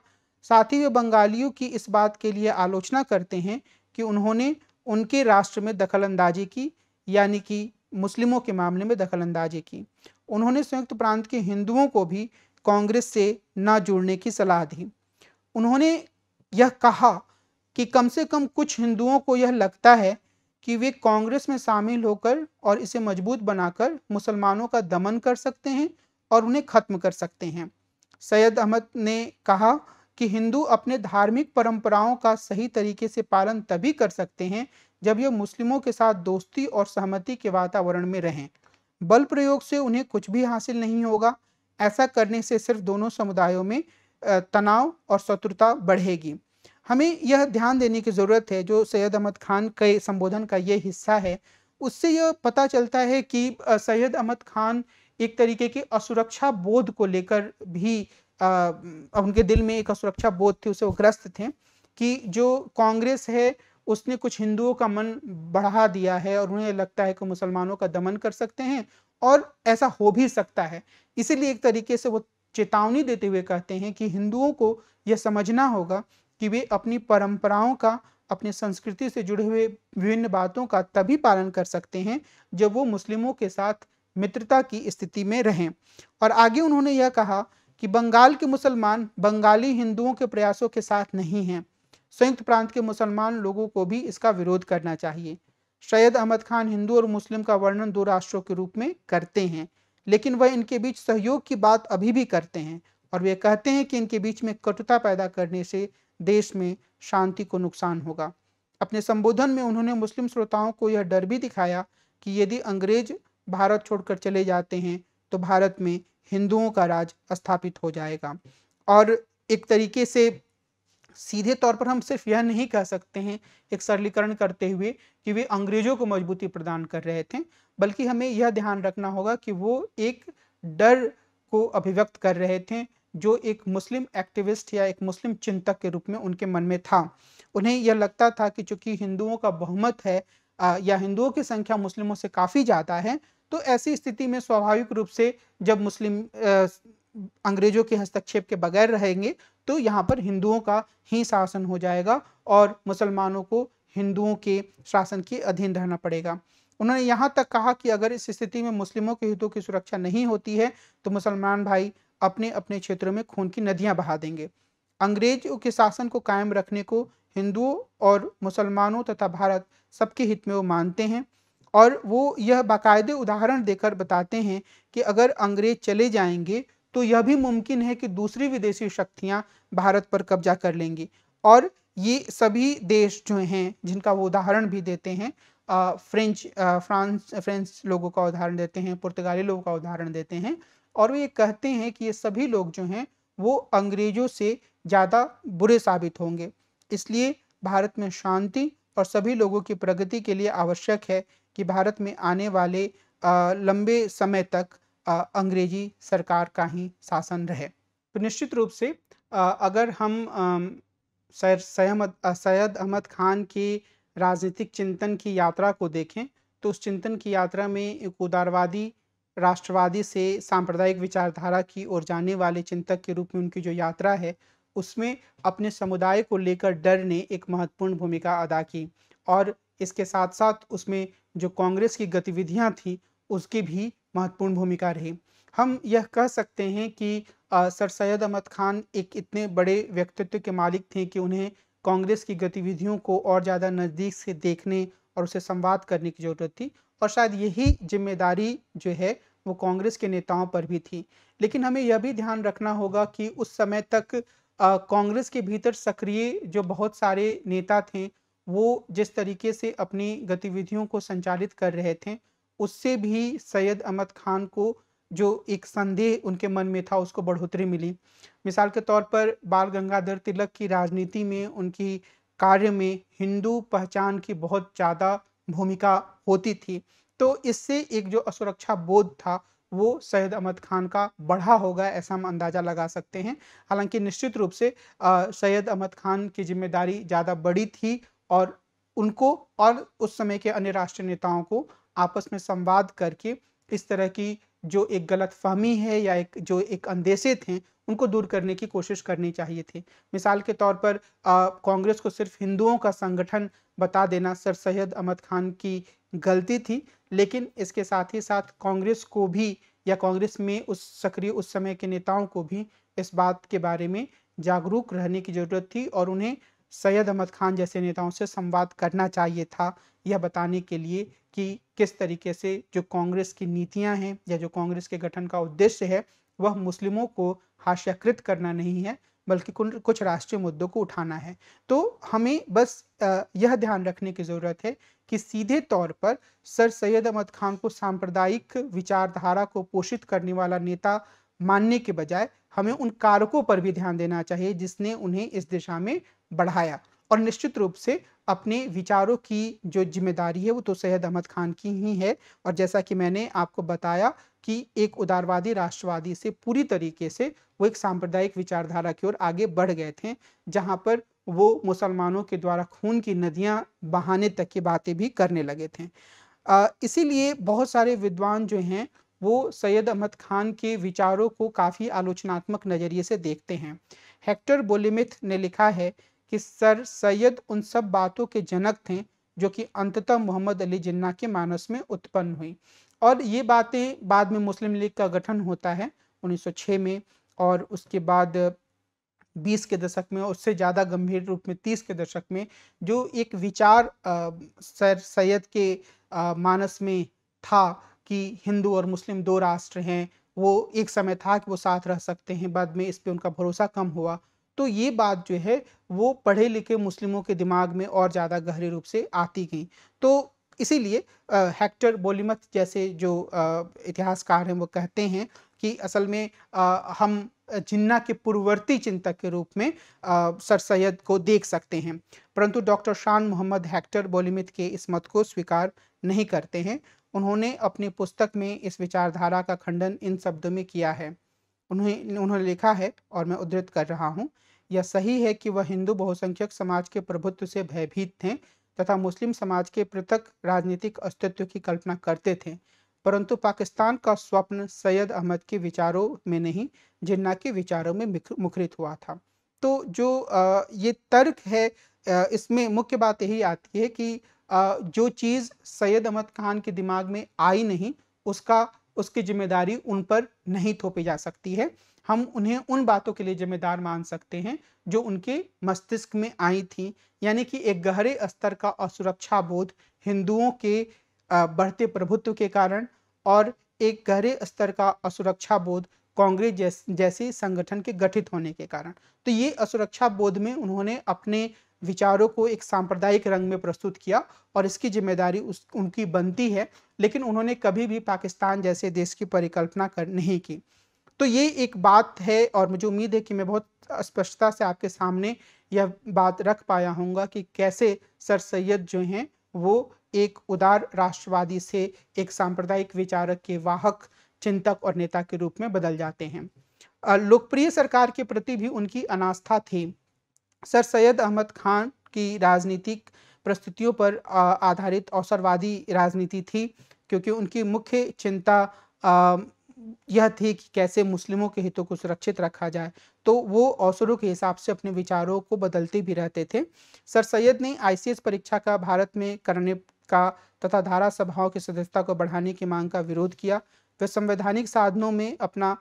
साथ ही वे बंगालियों की इस बात के लिए आलोचना करते हैं कि उन्होंने उनके राष्ट्र में दखल की यानी कि मुस्लिमों के मामले में दखल की उन्होंने संयुक्त प्रांत के हिंदुओं को भी कांग्रेस से ना जुड़ने की सलाह दी उन्होंने यह कहा कि कम से कम कुछ हिंदुओं को यह लगता है कि वे कांग्रेस में शामिल होकर और इसे मजबूत बनाकर मुसलमानों का दमन कर सकते हैं और उन्हें खत्म कर सकते हैं सैयद अहमद ने कहा कि हिंदू अपने धार्मिक परंपराओं का सही तरीके से पालन तभी कर सकते हैं जब ये मुस्लिमों के साथ दोस्ती और सहमति के वातावरण में रहें बल प्रयोग से उन्हें कुछ भी हासिल नहीं होगा ऐसा करने से सिर्फ दोनों समुदायों में तनाव और शत्रुता बढ़ेगी हमें यह ध्यान देने की ज़रूरत है जो सैयद अहमद खान के संबोधन का ये हिस्सा है उससे यह पता चलता है कि सैयद अहमद खान एक तरीके की असुरक्षा बोध को लेकर भी आ, उनके दिल में एक असुरक्षा बोध थी उसे वो ग्रस्त थे कि जो कांग्रेस है उसने कुछ हिंदुओं का मन बढ़ा दिया है और उन्हें लगता है कि मुसलमानों का दमन कर सकते हैं और ऐसा हो भी सकता है इसीलिए एक तरीके से वो चेतावनी देते हुए कहते हैं कि हिंदुओं को यह समझना होगा कि वे अपनी परंपराओं का अपनी संस्कृति से जुड़े हुए विभिन्न बातों का तभी पालन कर सकते हैं जब वो मुस्लिमों के साथ मित्रता की स्थिति में रहें और आगे उन्होंने यह कहा कि बंगाल के मुसलमान बंगाली हिंदुओं के प्रयासों के साथ नहीं हैं संयुक्त प्रांत के मुसलमान लोगों को भी इसका विरोध करना चाहिए शैयद अहमद खान हिंदू और मुस्लिम का वर्णन दो राष्ट्रों के रूप में करते हैं लेकिन वह इनके बीच सहयोग की बात अभी भी करते हैं और वे कहते हैं कि इनके बीच में कटुता पैदा करने से देश में शांति को नुकसान होगा अपने संबोधन में उन्होंने मुस्लिम श्रोताओं को यह डर भी दिखाया कि यदि अंग्रेज भारत छोड़कर चले जाते हैं तो भारत में हिंदुओं का राज स्थापित हो जाएगा और एक तरीके से सीधे तौर पर हम सिर्फ यह नहीं कह सकते हैं एक सरलीकरण करते हुए कि वे अंग्रेजों को मजबूती प्रदान कर रहे थे बल्कि हमें यह ध्यान रखना होगा कि वो एक डर को अभिव्यक्त कर रहे थे जो एक मुस्लिम एक्टिविस्ट या एक मुस्लिम चिंतक के रूप में उनके मन में था उन्हें यह लगता था कि चूंकि हिंदुओं का बहुमत है या हिंदुओं की संख्या मुस्लिमों से काफ़ी ज़्यादा है तो ऐसी स्थिति में स्वाभाविक रूप से जब मुस्लिम अंग्रेजों के हस्तक्षेप के बगैर रहेंगे तो यहाँ पर हिंदुओं का ही शासन हो जाएगा और मुसलमानों को हिंदुओं के शासन के अधीन रहना पड़ेगा उन्होंने यहाँ तक कहा कि अगर इस स्थिति में मुस्लिमों के हितों की सुरक्षा नहीं होती है तो मुसलमान भाई अपने अपने क्षेत्रों में खून की नदियाँ बहा देंगे अंग्रेजों के शासन को कायम रखने को हिंदुओं और मुसलमानों तथा भारत सबके हित में वो मानते हैं और वो यह बाकायदे उदाहरण देकर बताते हैं कि अगर अंग्रेज चले जाएंगे तो यह भी मुमकिन है कि दूसरी विदेशी शक्तियां भारत पर कब्जा कर लेंगी और ये सभी देश जो हैं जिनका वो उदाहरण भी देते हैं आ, फ्रेंच आ, फ्रांस फ्रेंच लोगों का उदाहरण देते हैं पुर्तगाली लोगों का उदाहरण देते हैं और वो ये कहते हैं कि ये सभी लोग जो हैं वो अंग्रेजों से ज़्यादा बुरे साबित होंगे इसलिए भारत में शांति और सभी लोगों की प्रगति के लिए आवश्यक है कि भारत में आने वाले लंबे समय तक अंग्रेजी सरकार का ही शासन रहे तो निश्चित रूप से अगर हम सैद सैयद अहमद खान के राजनीतिक चिंतन की यात्रा को देखें तो उस चिंतन की यात्रा में एक उदारवादी राष्ट्रवादी से सांप्रदायिक विचारधारा की ओर जाने वाले चिंतक के रूप में उनकी जो यात्रा है उसमें अपने समुदाय को लेकर डर ने एक महत्वपूर्ण भूमिका अदा की और इसके साथ साथ उसमें जो कांग्रेस की गतिविधियां थी उसकी भी महत्वपूर्ण भूमिका रही हम यह कह सकते हैं कि आ, सर सैयद अहमद खान एक इतने बड़े व्यक्तित्व के मालिक थे कि उन्हें कांग्रेस की गतिविधियों को और ज़्यादा नज़दीक से देखने और उसे संवाद करने की ज़रूरत थी और शायद यही जिम्मेदारी जो है वो कांग्रेस के नेताओं पर भी थी लेकिन हमें यह भी ध्यान रखना होगा कि उस समय तक कांग्रेस के भीतर सक्रिय जो बहुत सारे नेता थे वो जिस तरीके से अपनी गतिविधियों को संचालित कर रहे थे उससे भी सैयद अहमद खान को जो एक संदेह उनके मन में था उसको बढ़ोतरी मिली मिसाल के तौर पर बाल गंगाधर तिलक की राजनीति में उनकी कार्य में हिंदू पहचान की बहुत ज़्यादा भूमिका होती थी तो इससे एक जो असुरक्षा बोध था वो सैयद अहमद खान का बढ़ा होगा ऐसा हम अंदाज़ा लगा सकते हैं हालांकि निश्चित रूप से सैयद अहमद खान की जिम्मेदारी ज़्यादा बड़ी थी और उनको और उस समय के अन्य राष्ट्रीय नेताओं को आपस में संवाद करके इस तरह की जो एक गलत फहमी है या एक जो एक अंदेशे थे उनको दूर करने की कोशिश करनी चाहिए थी मिसाल के तौर पर कांग्रेस को सिर्फ हिंदुओं का संगठन बता देना सर सैयद अहमद खान की गलती थी लेकिन इसके साथ ही साथ कांग्रेस को भी या कांग्रेस में उस सक्रिय उस समय के नेताओं को भी इस बात के बारे में जागरूक रहने की जरूरत थी और उन्हें सैयद अहमद खान जैसे नेताओं से संवाद करना चाहिए था यह बताने के लिए कि किस तरीके से जो कांग्रेस की नीतियां हैं या जो कांग्रेस के गठन का उद्देश्य है वह मुस्लिमों को हास्याकृत करना नहीं है बल्कि कुछ राष्ट्रीय मुद्दों को उठाना है तो हमें बस यह ध्यान रखने की ज़रूरत है कि सीधे तौर पर सर सैयद अहमद खान को सांप्रदायिक विचारधारा को पोषित करने वाला नेता मानने के बजाय हमें उन कारकों पर भी ध्यान देना चाहिए जिसने उन्हें इस दिशा में बढ़ाया और निश्चित रूप से अपने विचारों की जो जिम्मेदारी है वो तो सैयद अहमद खान की ही है और जैसा कि मैंने आपको बताया कि एक उदारवादी राष्ट्रवादी से पूरी तरीके से वो एक सांप्रदायिक विचारधारा की ओर आगे बढ़ गए थे जहां पर वो मुसलमानों के द्वारा खून की नदियां बहाने तक की बातें भी करने लगे थे इसीलिए बहुत सारे विद्वान जो हैं वो सैयद अहमद खान के विचारों को काफ़ी आलोचनात्मक नज़रिए से देखते हैं हेक्टर बोलिमिथ ने लिखा है कि सर सैयद उन सब बातों के जनक थे जो कि अंततः मोहम्मद अली जिन्ना के मानस में उत्पन्न हुई और ये बातें बाद में मुस्लिम लीग का गठन होता है 1906 में और उसके बाद 20 के दशक में उससे ज़्यादा गंभीर रूप में 30 के दशक में जो एक विचार सर सैयद के आ, मानस में था कि हिंदू और मुस्लिम दो राष्ट्र हैं वो एक समय था कि वो साथ रह सकते हैं बाद में इस पर उनका भरोसा कम हुआ तो ये बात जो है वो पढ़े लिखे मुस्लिमों के दिमाग में और ज़्यादा गहरे रूप से आती गई तो इसीलिए हेक्टर बोलीमत जैसे जो इतिहासकार हैं वो कहते हैं कि असल में आ, हम जिन्ना के पूर्ववर्ती चिंतक के रूप में आ, सर सैयद को देख सकते हैं परंतु डॉक्टर शान मोहम्मद हेक्टर बोलीमित के इस मत को स्वीकार नहीं करते हैं उन्होंने अपनी पुस्तक में इस विचारधारा का खंडन इन शब्दों में किया है उन्हें उन्होंने लिखा है और मैं उद्धृत कर रहा हूँ यह सही है कि वह हिंदू बहुसंख्यक समाज के प्रभुत्व से भयभीत थे तथा मुस्लिम समाज के पृथक राजनीतिक अस्तित्व की कल्पना करते थे परंतु पाकिस्तान का स्वप्न सैयद अहमद के विचारों में नहीं जिन्ना के विचारों में मुखरित हुआ था तो जो ये तर्क है इसमें मुख्य बात यही आती है कि जो चीज़ सैयद अहमद खान के दिमाग में आई नहीं उसका उसकी जिम्मेदारी उन पर नहीं थोपी जा सकती है हम उन्हें उन बातों के लिए जिम्मेदार मान सकते हैं जो उनके मस्तिष्क में आई थी यानी कि एक गहरे स्तर का असुरक्षा बोध हिंदुओं के बढ़ते प्रभुत्व के कारण और एक गहरे स्तर का असुरक्षा बोध कांग्रेस जैसे संगठन के गठित होने के कारण तो ये असुरक्षा बोध में उन्होंने अपने विचारों को एक सांप्रदायिक रंग में प्रस्तुत किया और इसकी जिम्मेदारी उस उनकी बनती है लेकिन उन्होंने कभी भी पाकिस्तान जैसे देश की परिकल्पना कर नहीं की तो ये एक बात है और मुझे उम्मीद है कि मैं बहुत स्पष्टता से आपके सामने यह बात रख पाया हूँ कि कैसे सर सैयद जो हैं वो एक उदार राष्ट्रवादी से एक सांप्रदायिक विचारक के वाहक चिंतक और नेता के रूप में बदल जाते हैं लोकप्रिय सरकार के प्रति भी उनकी अनास्था थी सर सैयद अहमद खान की राजनीतिक प्रस्तुतियों पर आधारित अवसरवादी राजनीति थी क्योंकि उनकी मुख्य चिंता यह थी कि कैसे मुस्लिमों के हितों को सुरक्षित रखा जाए तो वो अवसरों के हिसाब से अपने विचारों को बदलते भी रहते थे सर सैयद ने आईसीएस परीक्षा का भारत में करने का तथा धारा सभाओं की सदस्यता को बढ़ाने की मांग का विरोध किया वे संवैधानिक साधनों में अपना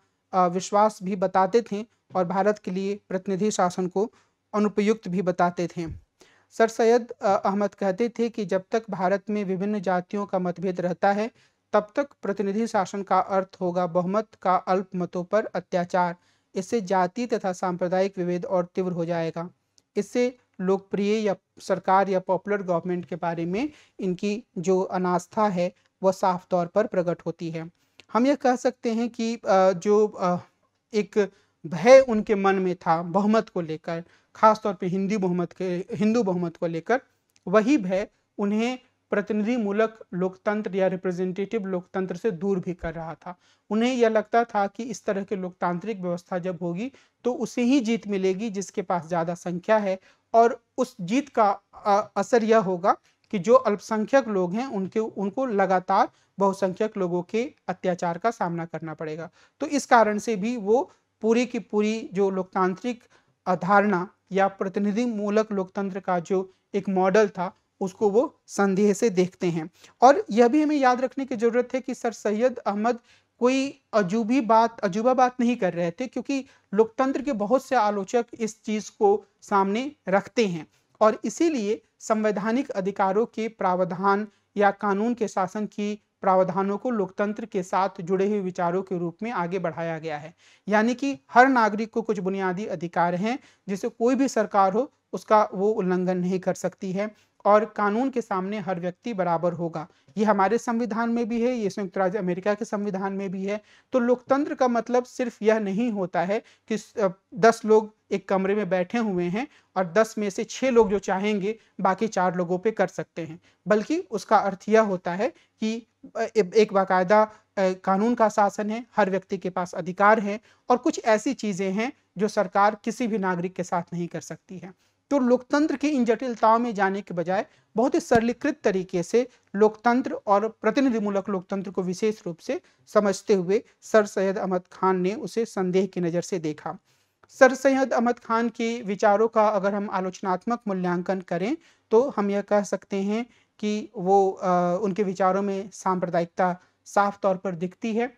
विश्वास भी बताते थे और भारत के लिए प्रतिनिधि शासन को अनुपयुक्त भी बताते थे सर सैयद अहमद कहते थे कि जब तक भारत में विभिन्न जातियों का मतभेद रहता है तब तक प्रतिनिधि शासन का अर्थ होगा बहुमत का अल्प मतों पर अत्याचार इससे जाति तथा सांप्रदायिक विभेद और तीव्र हो जाएगा इससे लोकप्रिय या सरकार या पॉपुलर गवर्नमेंट के बारे में इनकी जो अनास्था है वह साफ तौर पर प्रकट होती है हम यह कह सकते हैं कि जो एक भय उनके मन में था बहुमत को लेकर खासतौर पर हिंदी बहुमत के हिंदू बहुमत को लेकर वही भय उन्हें प्रतिनिधि मूलक लोकतंत्र या रिप्रेजेंटेटिव लोकतंत्र से दूर भी कर रहा था उन्हें यह लगता था कि इस तरह के लोकतांत्रिक व्यवस्था जब होगी तो उसे ही जीत मिलेगी जिसके पास ज़्यादा संख्या है और उस जीत का असर यह होगा कि जो अल्पसंख्यक लोग हैं उनके उनको लगातार बहुसंख्यक लोगों के अत्याचार का सामना करना पड़ेगा तो इस कारण से भी वो पूरी की पूरी जो लोकतांत्रिक धारणा या प्रतिनिधि मूलक लोकतंत्र का जो एक मॉडल था उसको वो संदेह से देखते हैं और यह भी हमें याद रखने की ज़रूरत है कि सर सैयद अहमद कोई अजूबी बात अजूबा बात नहीं कर रहे थे क्योंकि लोकतंत्र के बहुत से आलोचक इस चीज़ को सामने रखते हैं और इसीलिए संवैधानिक अधिकारों के प्रावधान या कानून के शासन की प्रावधानों को लोकतंत्र के साथ जुड़े हुए विचारों के रूप में आगे बढ़ाया गया है यानी कि हर नागरिक को कुछ बुनियादी अधिकार हैं जिसे कोई भी सरकार हो उसका वो उल्लंघन नहीं कर सकती है और कानून के सामने हर व्यक्ति बराबर होगा ये हमारे संविधान में भी है ये संयुक्त राज्य अमेरिका के संविधान में भी है तो लोकतंत्र का मतलब सिर्फ यह नहीं होता है कि दस लोग एक कमरे में बैठे हुए हैं और दस में से छः लोग जो चाहेंगे बाकी चार लोगों पे कर सकते हैं बल्कि उसका अर्थ यह होता है कि एक बाकायदा कानून का शासन है हर व्यक्ति के पास अधिकार है और कुछ ऐसी चीज़ें हैं जो सरकार किसी भी नागरिक के साथ नहीं कर सकती है तो लोकतंत्र की इन जटिलताओं में जाने के बजाय बहुत ही सरलीकृत तरीके से लोकतंत्र और प्रतिनिधिमूलक लोकतंत्र को विशेष रूप से समझते हुए सर सैयद अहमद खान ने उसे संदेह की नज़र से देखा सर सैयद अहमद खान के विचारों का अगर हम आलोचनात्मक मूल्यांकन करें तो हम यह कह सकते हैं कि वो आ, उनके विचारों में सांप्रदायिकता साफ तौर पर दिखती है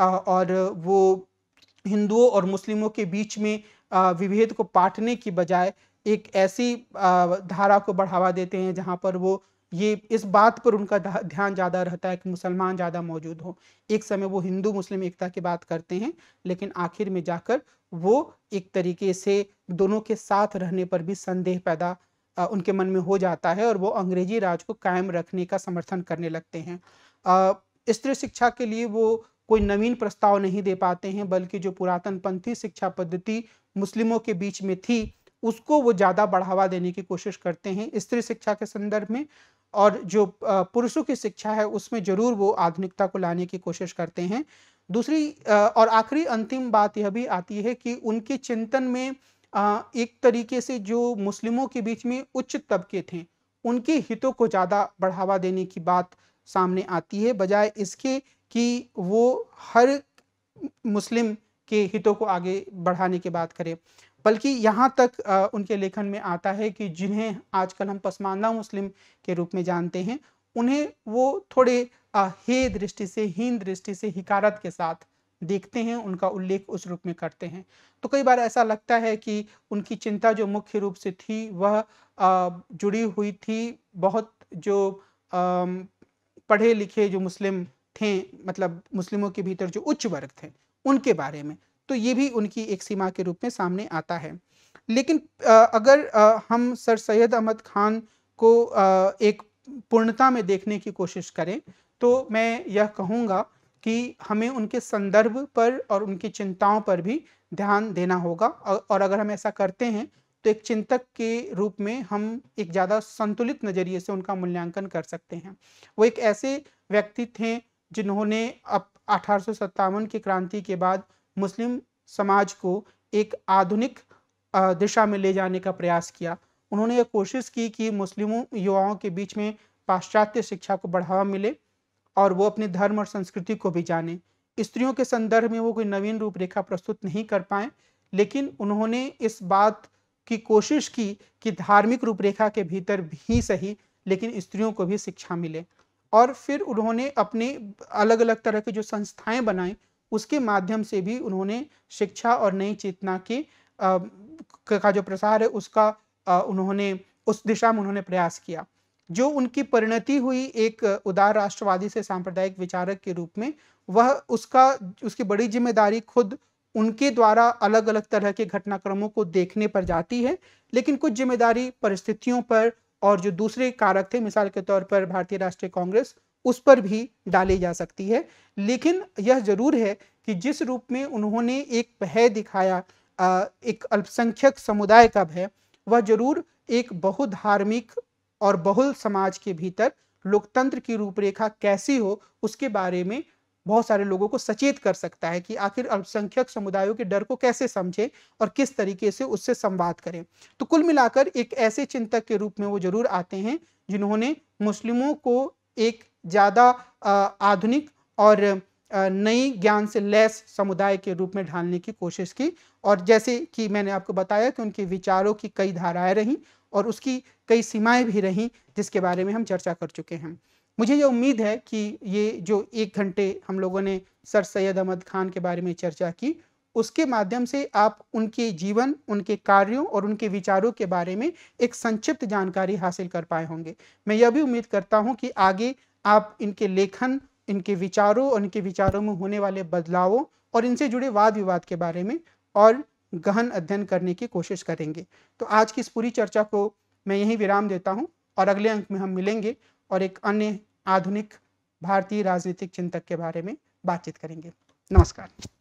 आ, और वो हिंदुओं और मुस्लिमों के बीच में विभेद को पाटने की बजाय एक ऐसी धारा को बढ़ावा देते हैं जहाँ पर वो ये इस बात पर उनका ध्यान ज़्यादा रहता है कि मुसलमान ज़्यादा मौजूद हो एक समय वो हिंदू मुस्लिम एकता की बात करते हैं लेकिन आखिर में जाकर वो एक तरीके से दोनों के साथ रहने पर भी संदेह पैदा उनके मन में हो जाता है और वो अंग्रेजी राज को कायम रखने का समर्थन करने लगते हैं स्त्री शिक्षा के लिए वो कोई नवीन प्रस्ताव नहीं दे पाते हैं बल्कि जो पुरातन पंथी शिक्षा पद्धति मुस्लिमों के बीच में थी उसको वो ज़्यादा बढ़ावा देने की कोशिश करते हैं स्त्री शिक्षा के संदर्भ में और जो पुरुषों की शिक्षा है उसमें ज़रूर वो आधुनिकता को लाने की कोशिश करते हैं दूसरी और आखिरी अंतिम बात यह भी आती है कि उनके चिंतन में एक तरीके से जो मुस्लिमों के बीच में उच्च तबके थे उनके हितों को ज़्यादा बढ़ावा देने की बात सामने आती है बजाय इसके कि वो हर मुस्लिम के हितों को आगे बढ़ाने की बात करें बल्कि यहाँ तक उनके लेखन में आता है कि जिन्हें आजकल हम पसमानदा मुस्लिम के रूप में जानते हैं उन्हें वो थोड़े हे दृष्टि से हीन दृष्टि से हिकारत के साथ देखते हैं उनका उल्लेख उस रूप में करते हैं तो कई बार ऐसा लगता है कि उनकी चिंता जो मुख्य रूप से थी वह जुड़ी हुई थी बहुत जो पढ़े लिखे जो मुस्लिम थे मतलब मुस्लिमों के भीतर जो उच्च वर्ग थे उनके बारे में तो ये भी उनकी एक सीमा के रूप में सामने आता है लेकिन अगर हम सर सैयद अहमद खान को एक पूर्णता में देखने की कोशिश करें तो मैं यह कहूँगा कि हमें उनके संदर्भ पर और उनकी चिंताओं पर भी ध्यान देना होगा और अगर हम ऐसा करते हैं तो एक चिंतक के रूप में हम एक ज़्यादा संतुलित नज़रिए से उनका मूल्यांकन कर सकते हैं वो एक ऐसे व्यक्ति थे जिन्होंने अब अठारह के क्रांति के बाद मुस्लिम समाज को एक आधुनिक दिशा में ले जाने का प्रयास किया उन्होंने ये कोशिश की कि मुस्लिमों युवाओं के बीच में पाश्चात्य शिक्षा को बढ़ावा मिले और वो अपने धर्म और संस्कृति को भी जाने स्त्रियों के संदर्भ में वो कोई नवीन रूपरेखा प्रस्तुत नहीं कर पाए लेकिन उन्होंने इस बात की कोशिश की कि धार्मिक रूपरेखा के भीतर भी सही लेकिन स्त्रियों को भी शिक्षा मिले और फिर उन्होंने अपने अलग अलग तरह की जो संस्थाएं बनाई उसके माध्यम से भी उन्होंने शिक्षा और नई चेतना के का जो प्रसार है उसका उन्होंने उस दिशा में उन्होंने प्रयास किया जो उनकी परिणति हुई एक उदार राष्ट्रवादी से सांप्रदायिक विचारक के रूप में वह उसका उसकी बड़ी जिम्मेदारी खुद उनके द्वारा अलग अलग तरह के घटनाक्रमों को देखने पर जाती है लेकिन कुछ जिम्मेदारी परिस्थितियों पर और जो दूसरे कारक थे मिसाल के तौर पर भारतीय राष्ट्रीय कांग्रेस उस पर भी डाली जा सकती है लेकिन यह जरूर है कि जिस रूप में उन्होंने एक भय दिखाया एक अल्पसंख्यक समुदाय का भय वह जरूर एक बहुधार्मिक और बहुल समाज के भीतर लोकतंत्र की रूपरेखा कैसी हो उसके बारे में बहुत सारे लोगों को सचेत कर सकता है कि आखिर अल्पसंख्यक समुदायों के डर को कैसे समझें और किस तरीके से उससे संवाद करें तो कुल मिलाकर एक ऐसे चिंतक के रूप में वो जरूर आते हैं जिन्होंने मुस्लिमों को एक ज़्यादा आधुनिक और नई ज्ञान से लैस समुदाय के रूप में ढालने की कोशिश की और जैसे कि मैंने आपको बताया कि उनके विचारों की कई धाराएं रहीं और उसकी कई सीमाएं भी रहीं जिसके बारे में हम चर्चा कर चुके हैं मुझे ये उम्मीद है कि ये जो एक घंटे हम लोगों ने सर सैयद अहमद खान के बारे में चर्चा की उसके माध्यम से आप उनके जीवन उनके कार्यों और उनके विचारों के बारे में एक संक्षिप्त जानकारी हासिल कर पाए होंगे मैं यह भी उम्मीद करता हूं कि आगे आप इनके लेखन इनके विचारों और इनके विचारों में होने वाले बदलावों और इनसे जुड़े वाद विवाद के बारे में और गहन अध्ययन करने की कोशिश करेंगे तो आज की इस पूरी चर्चा को मैं यहीं विराम देता हूँ और अगले अंक में हम मिलेंगे और एक अन्य आधुनिक भारतीय राजनीतिक चिंतक के बारे में बातचीत करेंगे नमस्कार